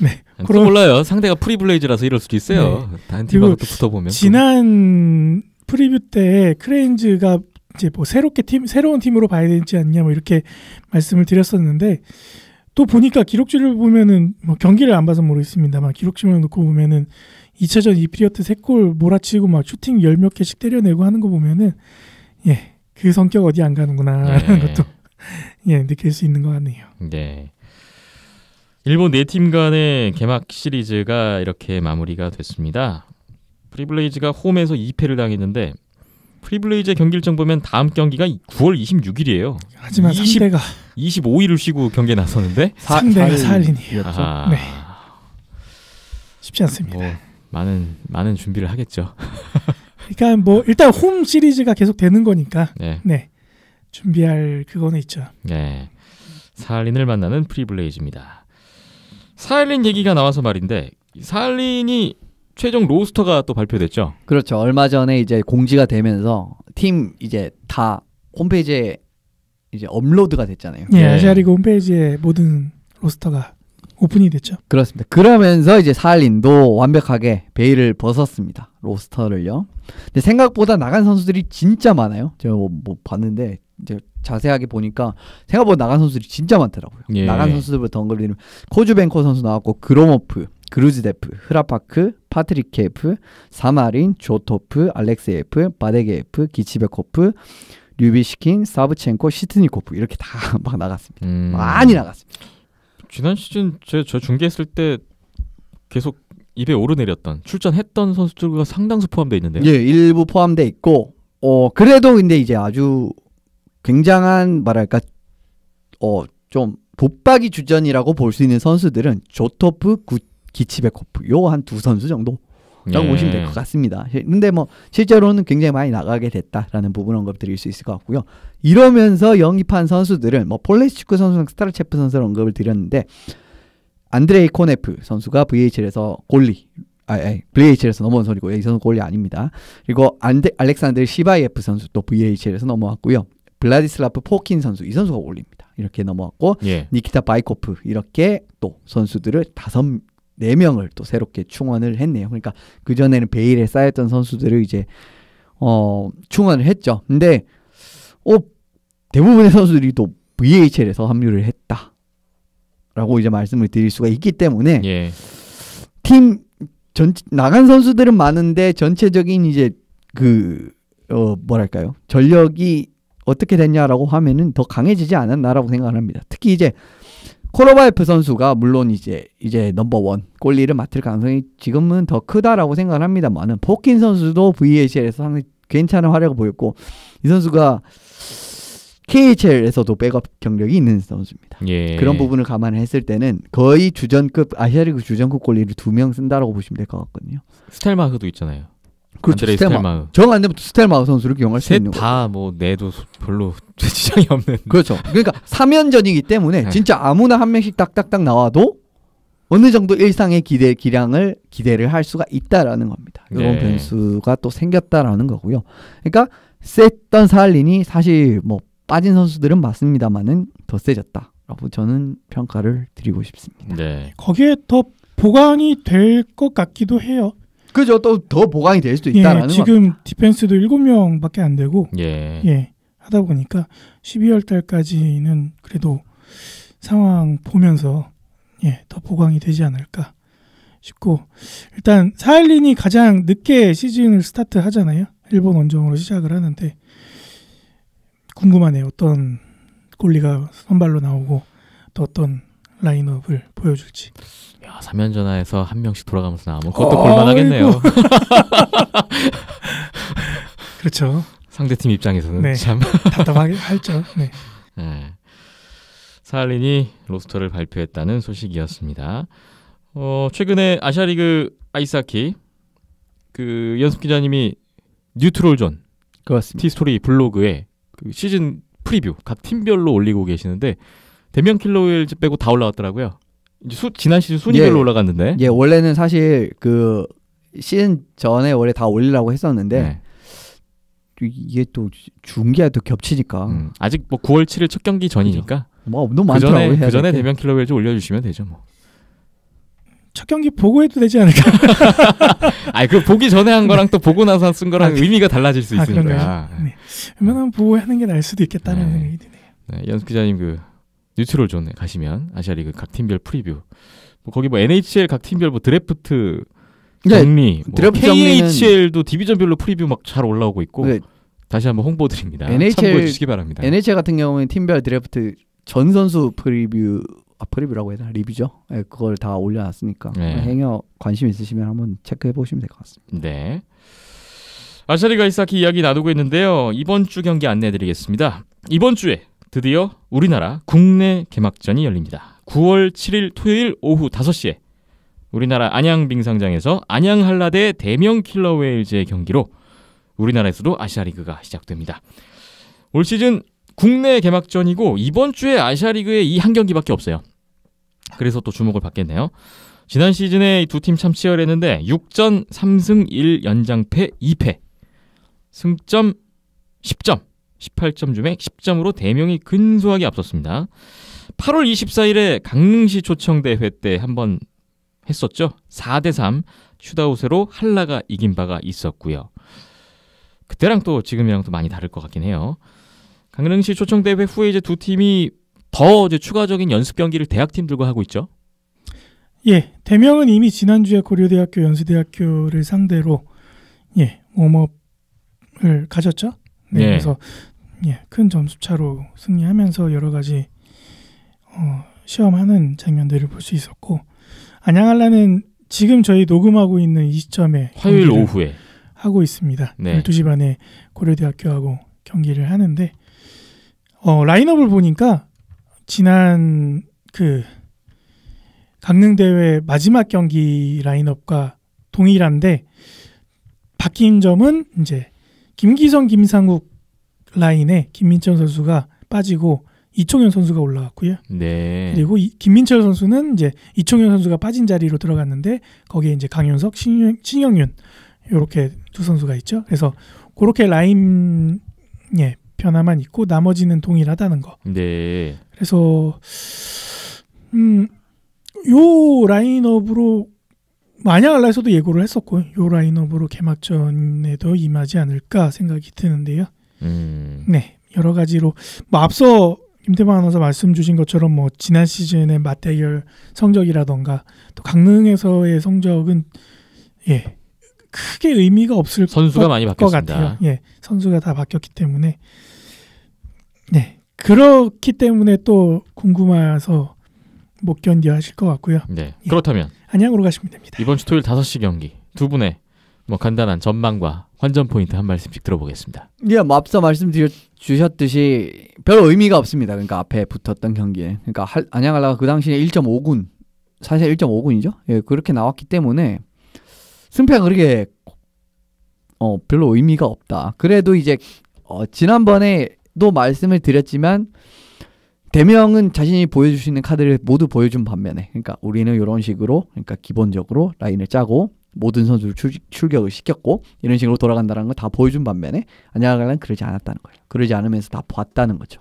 네 음, 그런 몰라요 상대가 프리블레이즈라서 이럴 수도 있어요 네. 다 팀하고 붙어보면 지난 프리뷰 때 크레인즈가 이제 뭐 새롭게 팀 새로운 팀으로 봐야 되지 않냐 뭐 이렇게 말씀을 드렸었는데 또 보니까 기록지를 보면은 뭐 경기를 안 봐서 모르겠습니다만 기록지만 놓고 보면은 2차전 이피리어트 3골 몰아치고 막 슈팅 열몇 개씩 때려내고 하는 거 보면은 예. 그 성격 어디 안 가는구나라는 네. 것도 예, 느낄 수 있는 것 같네요. 네. 일본 네 팀 간의 개막 시리즈가 이렇게 마무리가 됐습니다. 프리블레이즈가 홈에서 2패를 당했는데 프리블레이즈의 경기일정 보면 다음 경기가 9월 26일이에요. 하지만 20, 상대가 25일을 쉬고 경기에 나서는데 상대가 사린이었죠. 네. 쉽지 않습니다. 뭐, 많은 많은 준비를 하겠죠. 그러니까 뭐 일단 홈 시리즈가 계속 되는 거니까 네, 네. 준비할 그거는 있죠. 네. 사할린을 만나는 프리블레이즈입니다. 사할린 얘기가 나와서 말인데 사할린이 최종 로스터가 또 발표됐죠. 그렇죠. 얼마 전에 이제 공지가 되면서 팀 이제 다 홈페이지에 이제 업로드가 됐잖아요. 예, 예. 아시아리그 홈페이지에 모든 로스터가 오픈이 됐죠. 그렇습니다. 그러면서 이제 사할린도 완벽하게 베일을 벗었습니다. 로스터를요. 근데 생각보다 나간 선수들이 진짜 많아요. 제가 뭐, 뭐 봤는데 이제 자세하게 보니까 생각보다 나간 선수들이 진짜 많더라고요. 예. 나간 선수들부터 덩글리는 코즈벤코 선수 나왔고 그로모프 그루즈데프, 흐라파크, 파트리케프, 사마린, 조토프, 알렉세예프, 바데게예프, 기치베코프, 류비시킨, 사브첸코, 시트니코프 이렇게 다 막 나갔습니다. 음. 많이 나갔습니다. 지난 시즌 제, 저 중계했을 때 계속 입에 오르내렸던 출전했던 선수들과 상당수 포함돼 있는데요. 예, 일부 포함돼 있고 어 그래도 근데 이제 아주 굉장한 말할까 어좀 붙박이 주전이라고 볼 수 있는 선수들은 조토프, 구, 기치베코프 요 한 두 선수 정도 라고 예. 보시면 될 것 같습니다. 근데 뭐 실제로는 굉장히 많이 나가게 됐다라는 부분 언급드릴 수 있을 것 같고요. 이러면서 영입한 선수들은 뭐 폴레시축구 선수랑 스타르체프 선수를 언급을 드렸는데 안드레이 코네프 선수가 VHL에서 골리 아, 예, VHL에서 넘어온 선이고 이 선수 골리 아닙니다. 그리고 안데, 알렉산드 시바이에프 선수 또 VHL에서 넘어왔고요. 블라디슬라프 포킨 선수 이 선수가 올립니다. 이렇게 넘어왔고 예. 니키타 바이코프 이렇게 또 선수들을 다섯 4명을 또 새롭게 충원을 했네요. 그러니까 그전에는 베일에 쌓였던 선수들을 이제 어, 충원을 했죠. 근데 어, 대부분의 선수들이 또 VHL에서 합류를 했다. 라고 이제 말씀을 드릴 수가 있기 때문에 예. 팀 전, 나간 선수들은 많은데 전체적인 이제 그 어, 뭐랄까요 전력이 어떻게 됐냐라고 하면은 더 강해지지 않았나라고 생각을 합니다. 특히 이제 코로바이프 선수가 물론 이제 이제 넘버원 골리를 맡을 가능성이 지금은 더 크다라고 생각을 합니다만은 포킨 선수도 VACL에서 상당히 괜찮은 활약을 보였고 이 선수가 KHL에서도 백업 경력이 있는 선수입니다. 예. 그런 부분을 감안했을 때는 거의 주전급 아시아리그 주전급 골리를 두 명 쓴다라고 보시면 될 것 같거든요. 스텔마크도 있잖아요. 그렇죠. 스텔마. 정안 되면 스텔마 선수를 기용할 수 있는 다뭐 내도 별로 지장이 없는. 그렇죠. 그러니까 3연전이기 때문에 네. 진짜 아무나 한 명씩 딱딱딱 나와도 어느 정도 일상의 기대 기량을 기대를 할 수가 있다라는 겁니다. 네. 이런 네. 변수가 또 생겼다라는 거고요. 그러니까 셌던 살린이 사실 뭐 빠진 선수들은 맞습니다만은 더 세졌다라고 저는 평가를 드리고 싶습니다. 네. 거기에 더 보강이 될 것 같기도 해요. 그죠. 또 더 보강이 될 수도 예, 있다라는 지금 겁 디펜스도 7명밖에 안 되고 예. 예. 하다 보니까 12월 달까지는 그래도 상황 보면서 예, 더 보강이 되지 않을까 싶고 일단 사일린이 가장 늦게 시즌을 스타트 하잖아요. 일본 원정으로 시작을 하는데 궁금하네요. 어떤 골리가 선발로 나오고 또 어떤 라인업을 보여줄지. 야, 사면 전화에서 한 명씩 돌아가면서 나오면 그것도 볼만하겠네요. 그렇죠. 상대팀 입장에서는 네. 참 답답하게 할죠. 네. 네. 사할린이 로스터를 발표했다는 소식이었습니다. 어, 최근에 아시아리그 아이스하키 그 연습 기자님이 뉴트롤 존그 티스토리 블로그에 그 시즌 프리뷰 각 팀별로 올리고 계시는데 대면 킬로일즈 빼고 다 올라왔더라고요. 이제 수, 지난 시즌 순위별로 예, 올라갔는데. 예, 원래는 사실 그 시즌 전에 원래 다 올리려고 했었는데 네. 이게 또 중계가 겹치니까. 음, 아직 뭐 9월 7일 첫 경기 전이니까. 뭐 너무 그 많더라고요. 그 전에 대면 킬로일즈 올려주시면 되죠 뭐. 첫 경기 보고 해도 되지 않을까? 아니 그 보기 전에 한 거랑 또 보고 나서 쓴 거랑 아, 그- 의미가 달라질 수 아, 있으니까. 아, 네. 웬만하면 보고 하는 게 나을 수도 있겠다는 네. 생각이 드네요. 네, 연습 기자님 그 뉴트럴 존에 가시면 아시아리그 각 팀별 프리뷰 뭐 거기 뭐 NHL 각 팀별 뭐 드래프트 네, 정리, 뭐 드래프트 KHL도 디비전별로 프리뷰 막 잘 올라오고 있고 네. 다시 한번 홍보드립니다. NHL, 참고해 주시기 바랍니다. NHL 같은 경우는 팀별 드래프트 전 선수 프리뷰 아, 프리뷰라고 해야 되나 리뷰죠? 네, 그걸 다 올려놨으니까 네. 뭐 행여 관심 있으시면 한번 체크해 보시면 될 것 같습니다. 네. 아시아리가 이사키 이야기 나누고 있는데요. 이번 주 경기 안내해드리겠습니다. 이번 주에 드디어 우리나라 국내 개막전이 열립니다. 9월 7일 토요일 오후 5시에 우리나라 안양 빙상장에서 안양 한라대 대명 킬러웨일즈의 경기로 우리나라에서도 아시아리그가 시작됩니다. 올 시즌 국내 개막전이고 이번 주에 아시아리그에 이 한 경기밖에 없어요. 그래서 또 주목을 받겠네요. 지난 시즌에 두 팀참 치열했는데 6전 3승 1연장패 2패 승점 10점 18점 중에 10점으로 대명이 근소하게 앞섰습니다. 8월 24일에 강릉시 초청대회 때 한번 했었죠. 4대3 슈다우세로 한라가 이긴 바가 있었고요. 그때랑 또 지금이랑 또 많이 다를 것 같긴 해요. 강릉시 초청대회 후에 이제 두 팀이 더 이제 추가적인 연습 경기를 대학팀들과 하고 있죠. 예, 대명은 이미 지난주에 고려대학교 연수대학교를 상대로 예, 웜업을 가졌죠. 네, 예. 그래서 예, 큰 점수 차로 승리하면서 여러 가지 어, 시험하는 장면들을 볼 수 있었고 안양할라는 지금 저희 녹음하고 있는 이 시점에 화요일 오후에 하고 있습니다. 네. 12시 반에 고려대학교하고 경기를 하는데 어, 라인업을 보니까 지난 그 강릉 대회 마지막 경기 라인업과 동일한데 바뀐 점은 이제 김기성, 김상욱 라인에 김민철 선수가 빠지고 이청현 선수가 올라왔고요 네. 그리고 이, 김민철 선수는 이제 이청현 선수가 빠진 자리로 들어갔는데 거기에 이제 강윤석 신영, 신영윤 이렇게 두 선수가 있죠. 그래서 그렇게 라인 예 변화만 있고 나머지는 동일하다는 거. 네. 그래서 음요 라인업으로 만약 알라에서도 예고를 했었고 요요 라인업으로 개막전에도 임하지 않을까 생각이 드는데요. 음. 네 여러 가지로 뭐 앞서 김태방 아나운서 말씀 주신 것처럼 뭐 지난 시즌의 맞대결 성적이라던가 또 강릉에서의 성적은 예 크게 의미가 없을 선수가 것, 많이 바뀌었습니다. 같아요. 예 선수가 다 바뀌었기 때문에 네 그렇기 때문에 또 궁금해서 못 견뎌 하실 것 같고요. 네. 예. 그렇다면 안양으로 가시면 됩니다. 이번 주 토요일 5시 경기 두 분의 뭐 간단한 전망과 환전 포인트 한 말씀씩 들어보겠습니다. 예, 뭐 앞서 말씀주셨듯이 별 의미가 없습니다. 그러니까 앞에 붙었던 경기에 그러니까 할, 안양할라가 그 당시에 1.5군 사실 1.5군이죠. 예, 그렇게 나왔기 때문에 승패가 그렇게 어 별로 의미가 없다. 그래도 이제 어, 지난번에도 말씀을 드렸지만 대명은 자신이 보여줄 수 있는 카드를 모두 보여준 반면에 그러니까 우리는 이런 식으로 그러니까 기본적으로 라인을 짜고 모든 선수를 출격, 을 시켰고 이런 식으로 돌아간다는 걸 다 보여준 반면에 안양 알라는 그러지 않았다는 거예요. 그러지 않으면서 다 봤다는 거죠.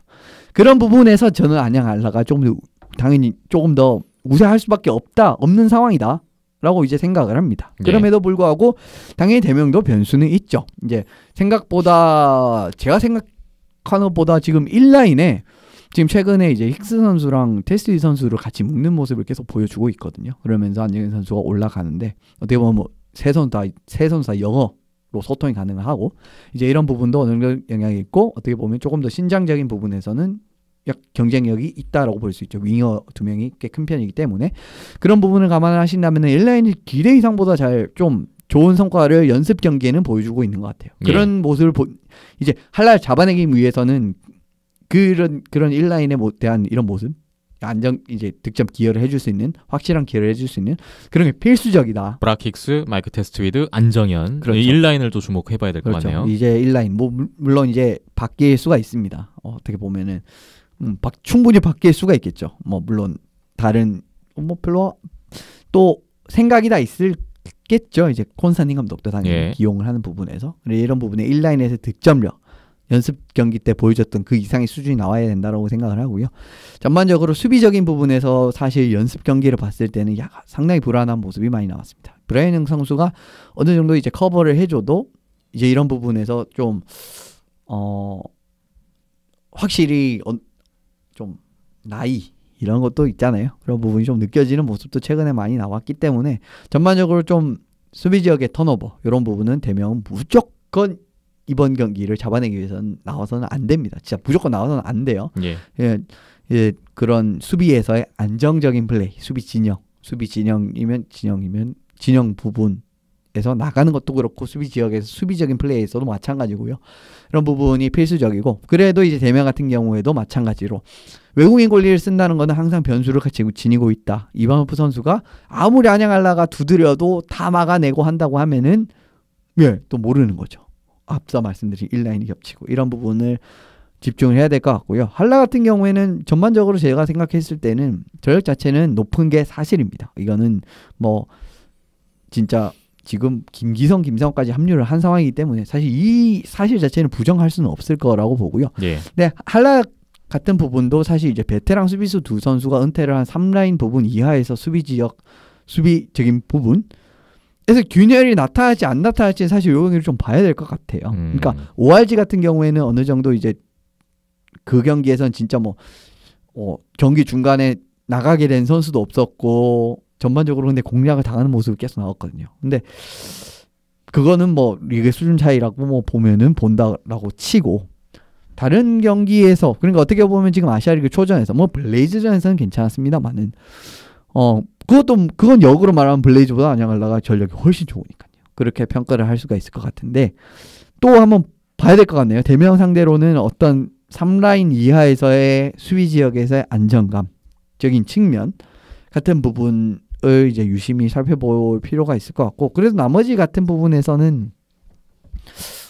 그런 부분에서 저는 안양 알라가 조금 더 당연히 조금 더 우세할 수밖에 없다 없는 상황이다. 라고 이제 생각을 합니다. 네. 그럼에도 불구하고 당연히 대명도 변수는 있죠. 이제 생각보다 제가 생각하는 것보다 지금 1라인에 지금 최근에 이제 힉스 선수랑 테스리 선수를 같이 묶는 모습을 계속 보여주고 있거든요. 그러면서 안재근 선수가 올라가는데 어떻게 보면 뭐세 선수 다세 선수 다 영어 로 소통이 가능하고 이제 이런 부분도 어느 정도 영향이 있고 어떻게 보면 조금 더 신장적인 부분에서는 약 경쟁력이 있다라고 볼 수 있죠. 윙어 두 명이 꽤 큰 편이기 때문에 그런 부분을 감안하신다면 일라인이 기대 이상보다 잘 좀 좋은 성과를 연습 경기에는 보여주고 있는 것 같아요. 예. 그런 모습을 보, 이제 할랄 잡아내기 위해서는 그런 그런 인라인에 대한 이런 모습 안정 이제 득점 기여를 해줄 수 있는 확실한 기여를 해줄 수 있는 그런 게 필수적이다. 브라킥스, 마이크 테스트위드, 안정현 그렇죠. 인라인을 또 주목해봐야 될것 그렇죠. 같네요. 이제 인라인 뭐 물론 이제 바뀔 수가 있습니다. 어, 떻게 보면은 음, 바, 충분히 바뀔 수가 있겠죠. 뭐 물론 다른 뭐 별로 또 생각이 다 있을겠죠. 이제 콘스탄틴 감독도 당연히 예. 기용을 하는 부분에서 이런 부분에 인라인에서 득점력 연습 경기 때 보여줬던 그 이상의 수준이 나와야 된다라고 생각을 하고요. 전반적으로 수비적인 부분에서 사실 연습 경기를 봤을 때는 야, 상당히 불안한 모습이 많이 나왔습니다. 브라이언 선수가 어느 정도 이제 커버를 해줘도 이제 이런 부분에서 좀 어, 확실히 어, 좀 나이 이런 것도 있잖아요. 그런 부분이 좀 느껴지는 모습도 최근에 많이 나왔기 때문에 전반적으로 좀 수비 지역의 턴오버 이런 부분은 대명 무조건 이번 경기를 잡아내기 위해서는 나와서는 안 됩니다. 진짜 무조건 나와서는 안 돼요. 예. 예, 예 그런 수비에서의 안정적인 플레이, 수비 진영, 수비 진영이면 진영이면 진영 부분 에서 나가는 것도 그렇고 수비 지역에서 수비적인 플레이에서도 마찬가지고요. 그런 부분이 필수적이고 그래도 이제 대면 같은 경우에도 마찬가지로 외국인 권리를 쓴다는 거는 항상 변수를 같이 지니고 있다. 이바노프 선수가 아무리 안양알라가 두드려도 다 막아내고 한다고 하면은 예, 또 모르는 거죠. 앞서 말씀드린 인라인이 겹치고 이런 부분을 집중을 해야 될 것 같고요. 한라 같은 경우에는 전반적으로 제가 생각했을 때는 저력 자체는 높은 게 사실입니다. 이거는 뭐 진짜 지금 김기성, 김성까지 합류를 한 상황이기 때문에 사실 이 사실 자체는 부정할 수는 없을 거라고 보고요. 네. 예. 근 한라 같은 부분도 사실 이제 베테랑 수비수 두 선수가 은퇴를 한 3라인 부분 이하에서 수비 지역 수비적인 부분 그래서 균열이 나타나지안나타날지 사실 요걸 좀 봐야 될 것 같아요. 음. 그러니까 ORG 같은 경우에는 어느 정도 이제 그 경기에선 진짜 뭐 어, 경기 중간에 나가게 된 선수도 없었고 전반적으로 근데 공략을 당하는 모습이 계속 나왔거든요. 근데 그거는 뭐 리그 수준 차이라고 뭐 보면은 본다라고 치고 다른 경기에서 그러니까 어떻게 보면 지금 아시아리그 초전에서 뭐 블레이즈전에서는 괜찮았습니다만은 어 그것도 그건 역으로 말하면 블레이즈보다 안양갈라가 전력이 훨씬 좋으니까요. 그렇게 평가를 할 수가 있을 것 같은데 또 한번 봐야 될 것 같네요. 대명 상대로는 어떤 3라인 이하에서의 수비 지역에서의 안정감적인 측면 같은 부분을 이제 유심히 살펴볼 필요가 있을 것 같고 그래서 나머지 같은 부분에서는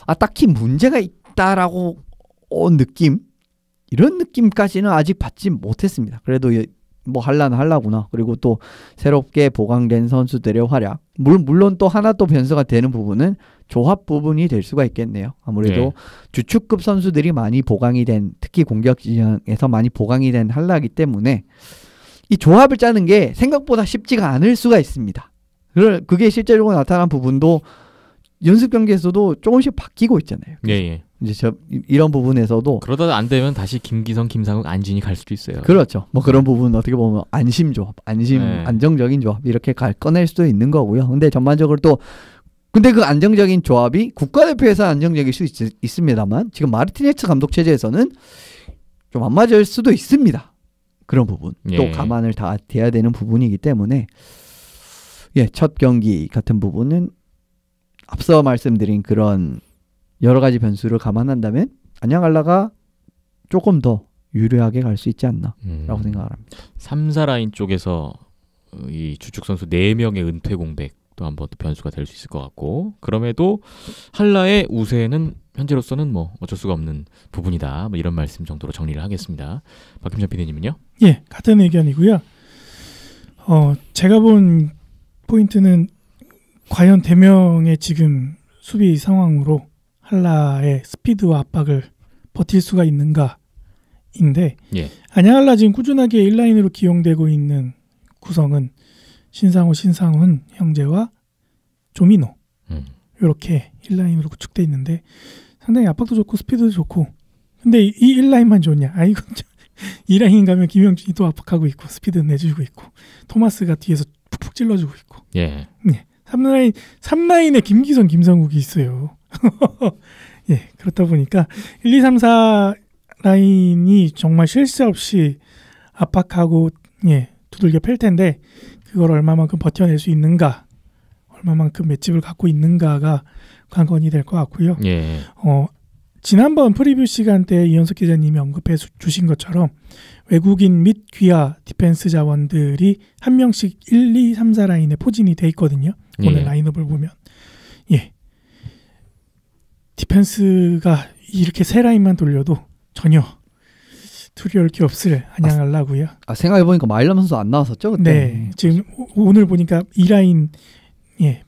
아 딱히 문제가 있다라고 어, 느낌 이런 느낌까지는 아직 받지 못했습니다. 그래도 뭐 할란 할라구나. 그리고 또 새롭게 보강된 선수들의 활약. 물론, 물론 또 하나 또 변수가 되는 부분은 조합 부분이 될 수가 있겠네요. 아무래도 네. 주축급 선수들이 많이 보강이 된 특히 공격 지형에서 많이 보강이 된 할라기 때문에 이 조합을 짜는 게 생각보다 쉽지가 않을 수가 있습니다. 그걸 그게 실제로 나타난 부분도 연습 경기에서도 조금씩 바뀌고 있잖아요. 예, 예. 이제 저 이런 부분에서도 그러다 안 되면 다시 김기성, 김상욱, 안진이 갈 수도 있어요. 그렇죠. 뭐 그런 네. 부분 어떻게 보면 안심 조합, 안심 네. 안정적인 조합 이렇게 갈 꺼낼 수도 있는 거고요. 근데 전반적으로 또 근데 그 안정적인 조합이 국가대표에서 안정적일 수 있, 습니다만 지금 마르티네츠 감독 체제에서는 좀 안 맞을 수도 있습니다. 그런 부분 예. 또 감안을 다 돼야 되는 부분이기 때문에 예첫 경기 같은 부분은 앞서 말씀드린 그런 여러 가지 변수를 감안한다면 안양알라가 조금 더 유리하게 갈 수 있지 않나라고 음. 생각을 합니다. 3사 라인 쪽에서 어, 이 주축 선수 4명의 은퇴 공백 또 한번 변수가 될 수 있을 것 같고 그럼에도 한라의 우세는 현재로서는 뭐 어쩔 수가 없는 부분이다. 뭐 이런 말씀 정도로 정리를 하겠습니다. 박김찬 PD님은요? 예, 같은 의견이고요. 어, 제가 본 포인트는 과연 대명의 네 지금 수비 상황으로 할라의 스피드와 압박을 버틸 수가 있는가인데 예. 아냐할라 지금 꾸준하게 1라인으로 기용되고 있는 구성은 신상호 신상훈 형제와 조민호 음. 이렇게 1라인으로 구축돼 있는데 상당히 압박도 좋고 스피드도 좋고 근데 이 1라인만 좋냐 아 이건 이라인 가면 김영준이 또 압박하고 있고 스피드 내주고 있고 토마스가 뒤에서 푹푹 찔러주고 있고 예. 네. 3라인 3라인에 김기선 김성욱이 있어요 예, 그렇다 보니까 1, 2, 3, 4 라인이 정말 실세 없이 압박하고 예, 두들겨 팰 텐데 그걸 얼마만큼 버텨낼 수 있는가, 얼마만큼 맷집을 갖고 있는가가 관건이 될 것 같고요. 예. 어, 지난번 프리뷰 시간 때 이현석 기자님이 언급해 주신 것처럼 외국인 및 귀하 디펜스 자원들이 한 명씩 1, 2, 3, 4 라인에 포진이 돼 있거든요. 오늘 예. 라인업을 보면. 예. 디펜스가 이렇게 세 라인만 돌려도 전혀 두려울 게 없을 안양할라고요. 아, 생각해 보니까 마일람 선수 안 나왔었죠 그때. 네, 지금 오, 늘 보니까 이 라인 예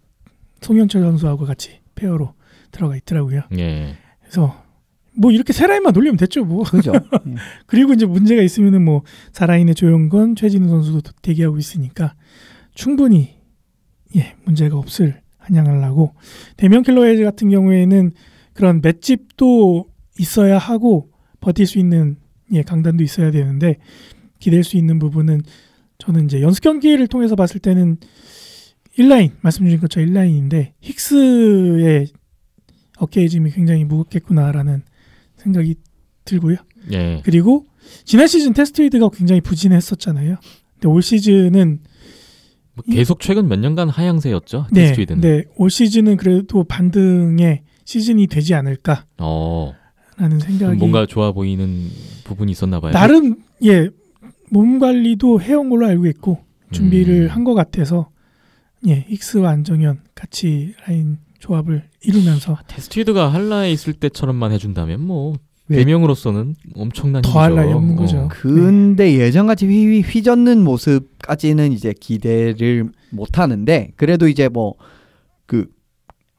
송영철 선수하고 같이 페어로 들어가 있더라고요. 예. 그래서 뭐 이렇게 세 라인만 돌리면 됐죠 뭐. 그죠. 예. 그리고 이제 문제가 있으면은 뭐 4라인의 조영건, 최진우 선수도 대기하고 있으니까 충분히 예 문제가 없을 한양을라고 대면 킬러 헤즈 같은 경우에는 그런 맷집도 있어야 하고 버틸 수 있는 예, 강단도 있어야 되는데 기댈 수 있는 부분은 저는 이제 연습 경기를 통해서 봤을 때는 1라인 말씀 주신 것처럼 1라인인데 힉스의 어깨의 짐이 굉장히 무겁겠구나라는 생각이 들고요. 예. 그리고 지난 시즌 테스트웨드가 굉장히 부진했었잖아요. 근데 올 시즌은 뭐 계속 최근 몇 년간 하향세였죠. 네. 테스트웨드는 네, 올 시즌은 그래도 반등에 시즌이 되지 않을까. 어. 라는 생각이 뭔가 좋아 보이는 부분이 있었나 봐요. 나름 예, 몸 관리도 해온 걸로 알고 있고 준비를 음. 한것 같아서 예, 익스와 안정현 같이 라인 조합을 이루면서 아, 테스티드가 한라에 있을 때처럼만 해준다면 뭐 대명으로서는 엄청난 더 할라이 없는 거죠. 어. 근데 예전같이 휘, 휘젓는 모습까지는 이제 기대를 못 하는데 그래도 이제 뭐그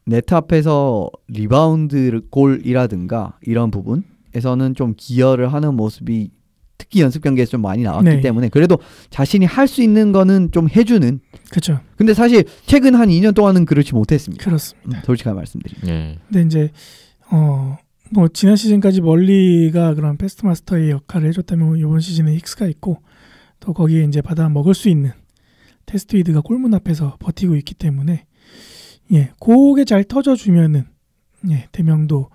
네트 앞에서 리바운드 골이라든가 이런 부분에서는 좀 기여를 하는 모습이 특히 연습 경기에서 좀 많이 나왔기 네. 때문에 그래도 자신이 할 수 있는 거는 좀 해주는. 그렇죠. 근데 사실 최근 한 2년 동안은 그렇지 못했습니다. 그렇습니다. 음, 솔직한 말씀드립니다. 네. 예. 근데 이제 어. 뭐 지난 시즌까지 멀리가 그런 패스트 마스터의 역할을 해줬다면 뭐 이번 시즌에 힉스가 있고 또 거기에 이제 받아 먹을 수 있는 테스트 위드가 골문 앞에서 버티고 있기 때문에 예, 그게 잘 터져주면은 예, 대명도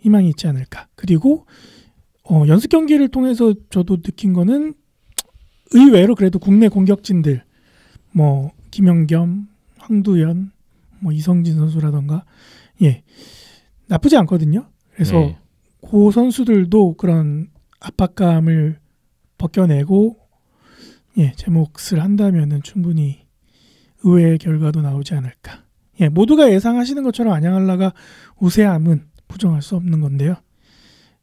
희망이 있지 않을까. 그리고 어, 연습 경기를 통해서 저도 느낀 거는 의외로 그래도 국내 공격진들 뭐 김영겸, 황두현, 뭐 이성진 선수라던가 예 나쁘지 않거든요. 그래서 네. 그 선수들도 그런 압박감을 벗겨내고 예제 몫을 한다면은 충분히 의외의 결과도 나오지 않을까. 예, 모두가 예상하시는 것처럼 안양할라가 우세함은 부정할 수 없는 건데요.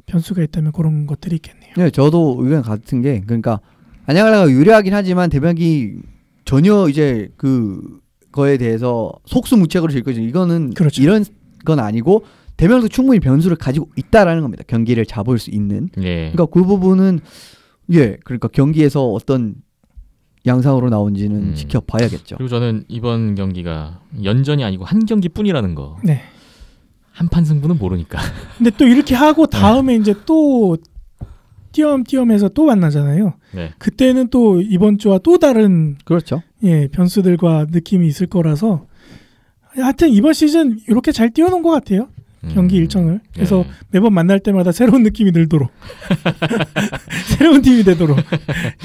변수가 있다면 그런 것들이 있겠네요. 네, 저도 의견 같은 게 그러니까 안양할라가 유리하긴 하지만 대변기 전혀 이제 그 거에 대해서 속수무책으로 질 거죠. 이거는 그렇죠. 이런 건 아니고 대변도 충분히 변수를 가지고 있다라는 겁니다. 경기를 잡을 수 있는. 예. 그러니까 그 부분은 예, 그러니까 경기에서 어떤 양상으로 나온지는 음. 지켜봐야겠죠. 그리고 저는 이번 경기가 연전이 아니고 한 경기뿐이라는 거. 네. 한판 승부는 모르니까. 근데 또 이렇게 하고 네. 다음에 이제 또 띄엄띄엄해서 또 만나잖아요. 네. 그때는 또 이번 주와 또 다른 그렇죠. 예 변수들과 느낌이 있을 거라서 하여튼 이번 시즌 이렇게 잘 뛰어놓은 것 같아요. 음. 경기 일정을 그래서 예. 매번 만날 때마다 새로운 느낌이 들도록 새로운 팀이 되도록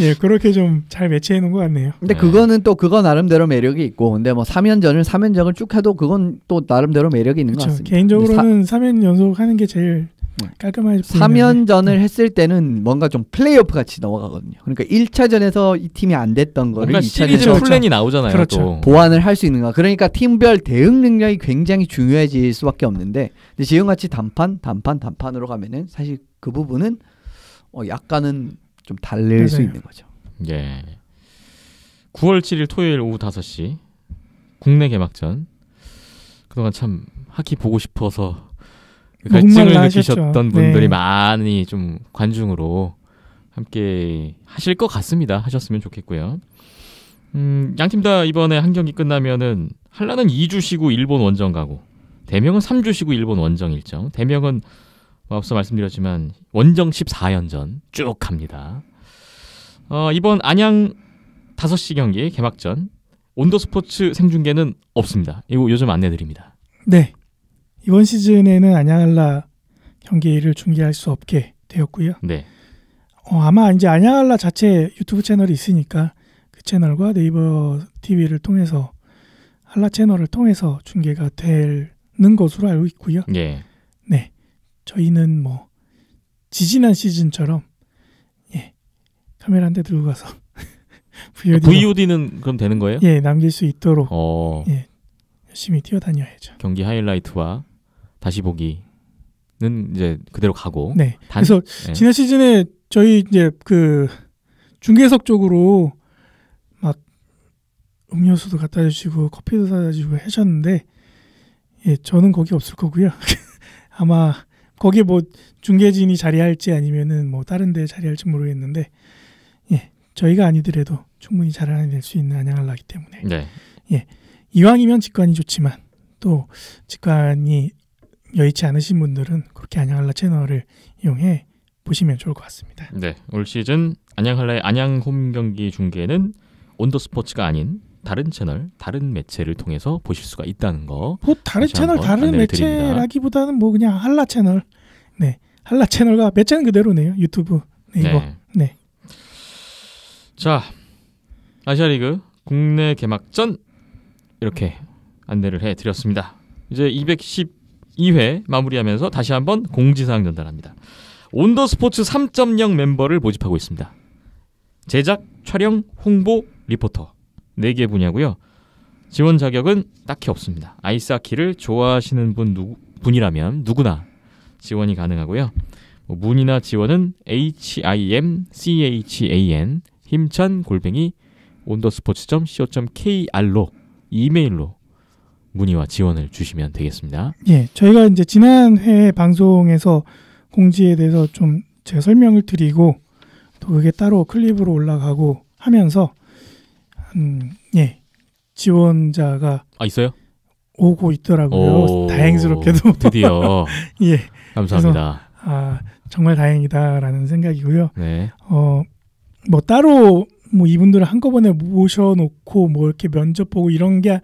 예 그렇게 좀 잘 매치해 놓은 것 같네요. 근데 예. 그거는 또 그거 나름대로 매력이 있고 근데 뭐 3연전을 3연전을 쭉 해도 그건 또 나름대로 매력이 있는 그쵸. 것 같습니다. 개인적으로는 사... 3연 연속 하는 게 제일 네. 깔끔하게 사면전을 네. 했을 때는 뭔가 좀 플레이오프 같이 넘어가거든요. 그러니까 1차전에서 이 팀이 안 됐던 거를 뭔가 2차전에서 시리즈 그렇죠. 플랜이 나오잖아요. 그렇죠. 또. 보완을 할 수 있는가. 그러니까 팀별 대응 능력이 굉장히 중요해질 수밖에 없는데 근데 지금같이 단판, 단판, 단판으로 가면은 사실 그 부분은 어 약간은 좀 달랠 맞아요. 수 있는 거죠. 예. 9월 7일 토요일 오후 5시 국내 개막전 그동안 참 하키 보고 싶어서 그 갈증을 느끼셨던 분들이 네. 많이 좀 관중으로 함께 하실 것 같습니다. 하셨으면 좋겠고요. 음, 양팀 다 이번에 한 경기 끝나면은 한라는 2주 쉬고 일본 원정 가고 대명은 3주 쉬고 일본 원정 일정. 대명은 뭐 앞서 말씀드렸지만 원정 14연전 쭉 갑니다. 어, 이번 안양 5시 경기 개막전 온도 스포츠 생중계는 없습니다. 이거 요즘 안내드립니다. 네. 이번 시즌에는 안양할라 경기를 중계할 수 없게 되었고요. 네. 어, 아마 이제 안양할라 자체 유튜브 채널이 있으니까 그 채널과 네이버 TV를 통해서 한라 채널을 통해서 중계가 되는 것으로 알고 있고요. 예. 네. 저희는 뭐 지지난 시즌처럼 예. 카메라 한 대 들고 가서 VOD로, VOD는 그럼 되는 거예요? 예, 남길 수 있도록 어... 예. 열심히 뛰어다녀야죠. 경기 하이라이트와 다시 보기는 이제 그대로 가고. 네. 단, 그래서 네. 지난 시즌에 저희 이제 그 중계석 쪽으로 막 음료수도 갖다 주시고 커피도 사다 주시고 하셨는데 예, 저는 거기 없을 거고요. 아마 거기 뭐 중계진이 자리할지 아니면은 뭐 다른 데 자리할지 모르겠는데 예, 저희가 아니더라도 충분히 자라낼 수 있는 안양을나기 때문에 네. 예, 이왕이면 직관이 좋지만 또 직관이 여의치 않으신 분들은 그렇게 안양할라 채널을 이용해 보시면 좋을 것 같습니다. 네, 올 시즌 안양할라의 안양 홈 경기 중계는 온더스포츠가 아닌 다른 채널, 다른 매체를 통해서 보실 수가 있다는 거. 뭐 다른 채널, 다른 매체라기보다는 뭐 그냥 한라 채널. 네, 한라 채널과 매체는 그대로네요. 유튜브, 네이버. 네. 네. 자, 아시아리그 국내 개막전 이렇게 안내를 해드렸습니다. 이제 210 2회 마무리하면서 다시 한번 공지사항 전달합니다. 온더스포츠 3.0 멤버를 모집하고 있습니다. 제작, 촬영, 홍보, 리포터 4개 분야고요. 지원 자격은 딱히 없습니다. 아이스하키를 좋아하시는 분 누구, 분이라면 누구나 지원이 가능하고요. 뭐 문의나 지원은 himchan 골뱅이 온더스포츠.co.kr로 이메일로 문의와 지원을 주시면 되겠습니다. 예, 저희가 이제 지난 회 방송에서 공지에 대해서 좀제 설명을 드리고 또 그게 따로 클립으로 올라가고 하면서 음, 예, 지원자가 아 있어요? 오고 있더라고요. 다행스럽게도 드디어 예, 감사합니다. 아 정말 다행이다라는 생각이고요. 네. 어 뭐 따로 뭐 이분들을 한꺼번에 모셔놓고 뭐 이렇게 면접 보고 이런 게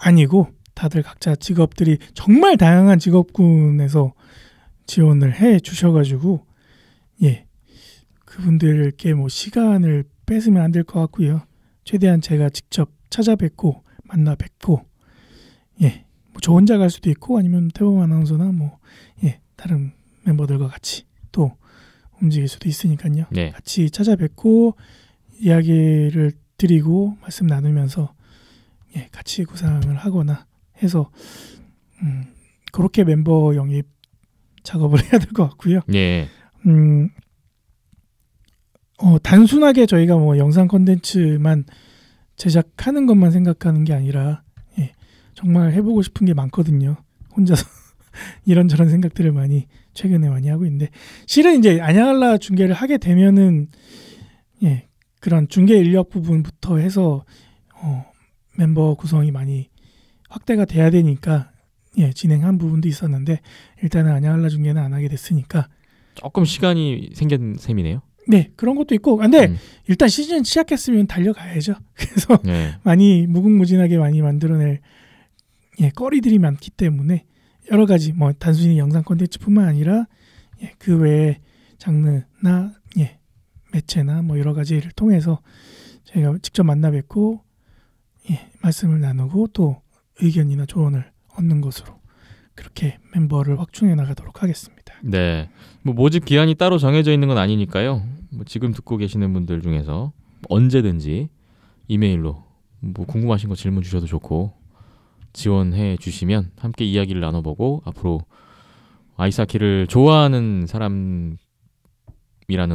아니고 다들 각자 직업들이 정말 다양한 직업군에서 지원을 해 주셔가지고 예 그분들께 뭐 시간을 뺏으면 안 될 것 같고요 최대한 제가 직접 찾아뵙고 만나 뵙고 예 뭐 저 혼자 갈 수도 있고 아니면 태범 아나운서나 뭐예 다른 멤버들과 같이 또 움직일 수도 있으니까요 네. 같이 찾아뵙고 이야기를 드리고 말씀 나누면서 예, 같이 구상을 하거나 해서 음, 그렇게 멤버 영입 작업을 해야 될 것 같고요. 예. 음, 어, 단순하게 저희가 뭐 영상 컨텐츠만 제작하는 것만 생각하는 게 아니라 예, 정말 해보고 싶은 게 많거든요. 혼자서 이런저런 생각들을 많이 최근에 많이 하고 있는데 실은 이제 안양할라 중계를 하게 되면은 예, 그런 중계 인력 부분부터 해서 어, 멤버 구성이 많이 확대가 돼야 되니까 예, 진행한 부분도 있었는데 일단은 안양할라 중계는 안 하게 됐으니까 조금 시간이 생긴 셈이네요. 네, 그런 것도 있고. 아, 근데 음. 일단 시즌 시작했으면 달려가야죠. 그래서 네. 많이 무궁무진하게 많이 만들어낼 예, 거리들이 많기 때문에 여러 가지 뭐 단순히 영상 콘텐츠뿐만 아니라 예, 그 외에 장르나 예, 매체나 뭐 여러 가지를 통해서 저희가 직접 만나 뵙고 예, 말씀을 나누고 또 의견이나 조언을 얻는 것으로 그렇게 멤버를 확충해 나가도록 하겠습니다. 네. 뭐 모집 기한이 따로 정해져 있는 건 아니니까요. 뭐 지금 듣고 계시는 분들 중에서 언제든지 이메일로 뭐 궁금하신 거 질문 주셔도 좋고 지원해 주시면 함께 이야기를 나눠보고 앞으로 아이스키를 좋아하는 사람이라는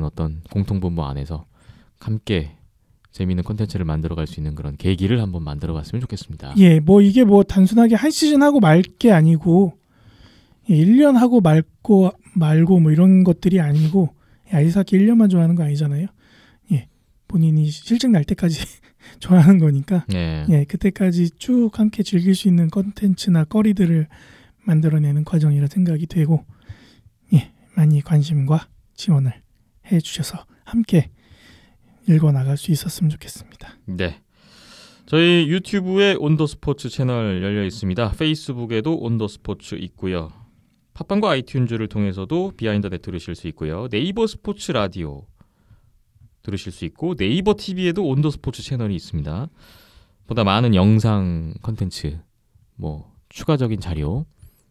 어떤 공통분모 안에서 함께 재미있는 콘텐츠를 만들어갈 수 있는 그런 계기를 한번 만들어봤으면 좋겠습니다. 예, 뭐 이게 뭐 단순하게 한 시즌 하고 말 게 아니고 1년 예, 하고 말고 말고 뭐 이런 것들이 아니고 예, 아이사키 1년만 좋아하는 거 아니잖아요. 예, 본인이 실증 날 때까지 좋아하는 거니까 예. 예, 그때까지 쭉 함께 즐길 수 있는 콘텐츠나 거리들을 만들어내는 과정이라 생각이 되고 예, 많이 관심과 지원을 해주셔서 함께 읽어 나갈 수 있었으면 좋겠습니다. 네. 저희 유튜브에 온더 스포츠 채널 열려 있습니다. 페이스북에도 온더 스포츠 있고요. 팟빵과 아이튠즈를 통해서도 비하인드 넷 들으실 수 있고요. 네이버 스포츠 라디오 들으실 수 있고 네이버 TV에도 온더 스포츠 채널이 있습니다. 보다 많은 영상 컨텐츠, 뭐 추가적인 자료,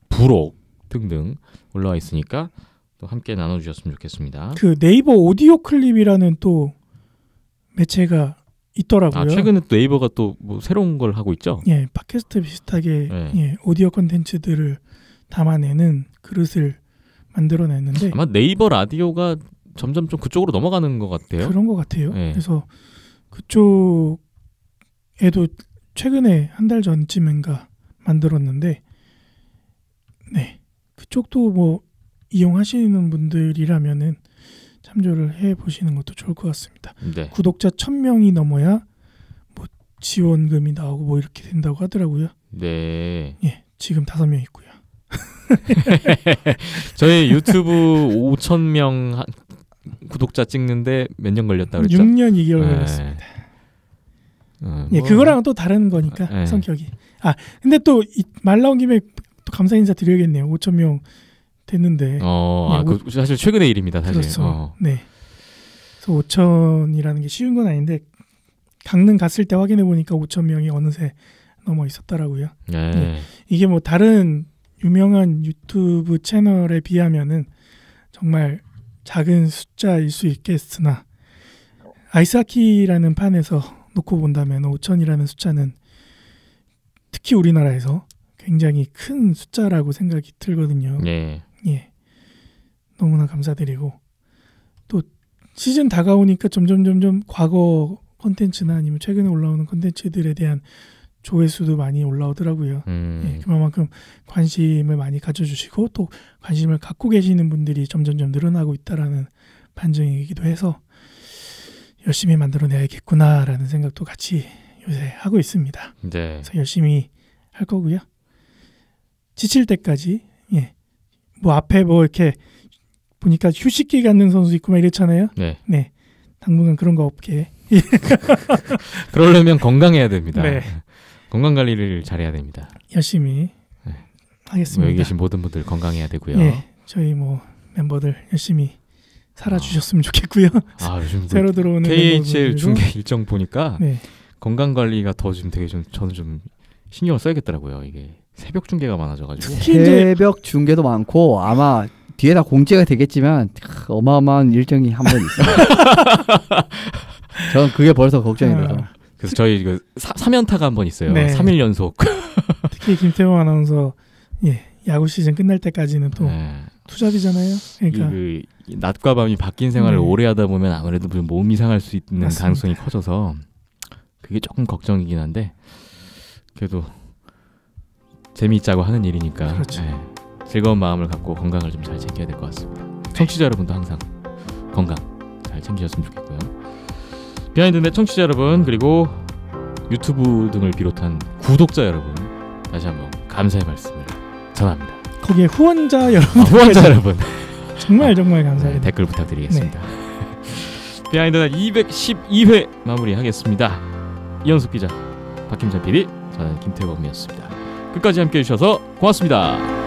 부록 등등 올라와 있으니까 또 함께 나눠주셨으면 좋겠습니다. 그 네이버 오디오 클립이라는 또 매체가 있더라고요. 아, 최근에 또 네이버가 또뭐 새로운 걸 하고 있죠? 예, 팟캐스트 비슷하게 네. 예, 오디오 콘텐츠들을 담아내는 그릇을 만들어냈는데 아마 네이버 라디오가 점점 좀 그쪽으로 넘어가는 것 같아요. 그런 것 같아요. 예. 그래서 그쪽에도 최근에 한 달 전쯤인가 만들었는데 네 그쪽도 뭐 이용하시는 분들이라면은 참조를 해 보시는 것도 좋을 것 같습니다. 네. 구독자 1000명이 넘어야 뭐 지원금이 나오고 뭐 이렇게 된다고 하더라고요. 네. 예. 지금 5명 있고요. 저희 유튜브 5000명 구독자 찍는데 몇 년 걸렸다 그랬죠? 6년 2개월 네. 걸렸습니다. 음, 예, 뭐 그거랑 또 다른 거니까 네. 성격이. 아 근데 또 말 나온 김에 또 감사 인사 드려야겠네요. 5천 명 됐는데. 어, 아, 네, 아, 오, 그 사실 최근의 일입니다. 사실. 그렇죠. 어. 네. 그래서 5천이라는 게 쉬운 건 아닌데 강릉 갔을 때 확인해 보니까 5천 명이 어느새 넘어 있었더라고요. 네. 네. 이게 뭐 다른 유명한 유튜브 채널에 비하면은 정말 작은 숫자일 수 있겠으나 아이스하키라는 판에서 놓고 본다면 5천이라는 숫자는 특히 우리나라에서 굉장히 큰 숫자라고 생각이 들거든요. 네. 예. 너무나 감사드리고 또 시즌 다가오니까 점점 점점 과거 컨텐츠나 아니면 최근에 올라오는 컨텐츠들에 대한 조회수도 많이 올라오더라고요. 음. 예, 그만큼 관심을 많이 가져주시고 또 관심을 갖고 계시는 분들이 점점점 늘어나고 있다라는 반증이기도 해서 열심히 만들어내야겠구나라는 생각도 같이 요새 하고 있습니다. 네. 그래서 열심히 할 거고요. 지칠 때까지 예, 뭐 앞에 뭐 이렇게 보니까 휴식기 갖는 선수 있고 막 이랬잖아요. 네. 네. 당분간 그런 거 없게. 그러려면 건강해야 됩니다. 네. 건강 관리를 잘해야 됩니다. 열심히 네. 하겠습니다. 여기 계신 모든 분들 건강해야 되고요. 네. 저희 뭐 멤버들 열심히 살아주셨으면 아. 좋겠고요. 아 요즘 뭐 새로 들어오는 KHL 중계 일정 보니까 네. 건강 관리가 더 지금 되게 좀 저는 좀 신경 을 써야겠더라고요. 이게 새벽 중계가 많아져가지고 네. 새벽 중계도 많고 아마 뒤에 다 공지가 되겠지만 어마어마한 일정이 한 번 있어요. 저는 그게 벌써 걱정이 돼요. 아. 그래서 저희 그 3연타가 한 번 있어요. 네. 3일 연속. 특히 김태호 아나운서 예, 야구 시즌 끝날 때까지는 또 네. 투잡이잖아요. 그러니까 그, 그 낮과 밤이 바뀐 생활을 네. 오래 하다 보면 아무래도 몸이 상할 수 있는 맞습니다. 가능성이 커져서 그게 조금 걱정이긴 한데 그래도 재미있자고 하는 일이니까 그렇죠. 네. 즐거운 마음을 갖고 건강을 좀 잘 챙겨야 될 것 같습니다. 청취자 여러분도 항상 건강 잘 챙기셨으면 좋겠고요. 비하인드 넷 청취자 여러분 그리고 유튜브 등을 비롯한 구독자 여러분 다시 한번 감사의 말씀을 전합니다. 거기에 후원자 아, 여러분, 아, 후원자 여러분 정말 아, 정말 감사합니 네, 댓글 부탁드리겠습니다. 네. 비하인드 넷 212회 마무리하겠습니다. 이현숙 기자, 박김찬 PD, 저는 김태범이었습니다. 끝까지 함께 해주셔서 고맙습니다.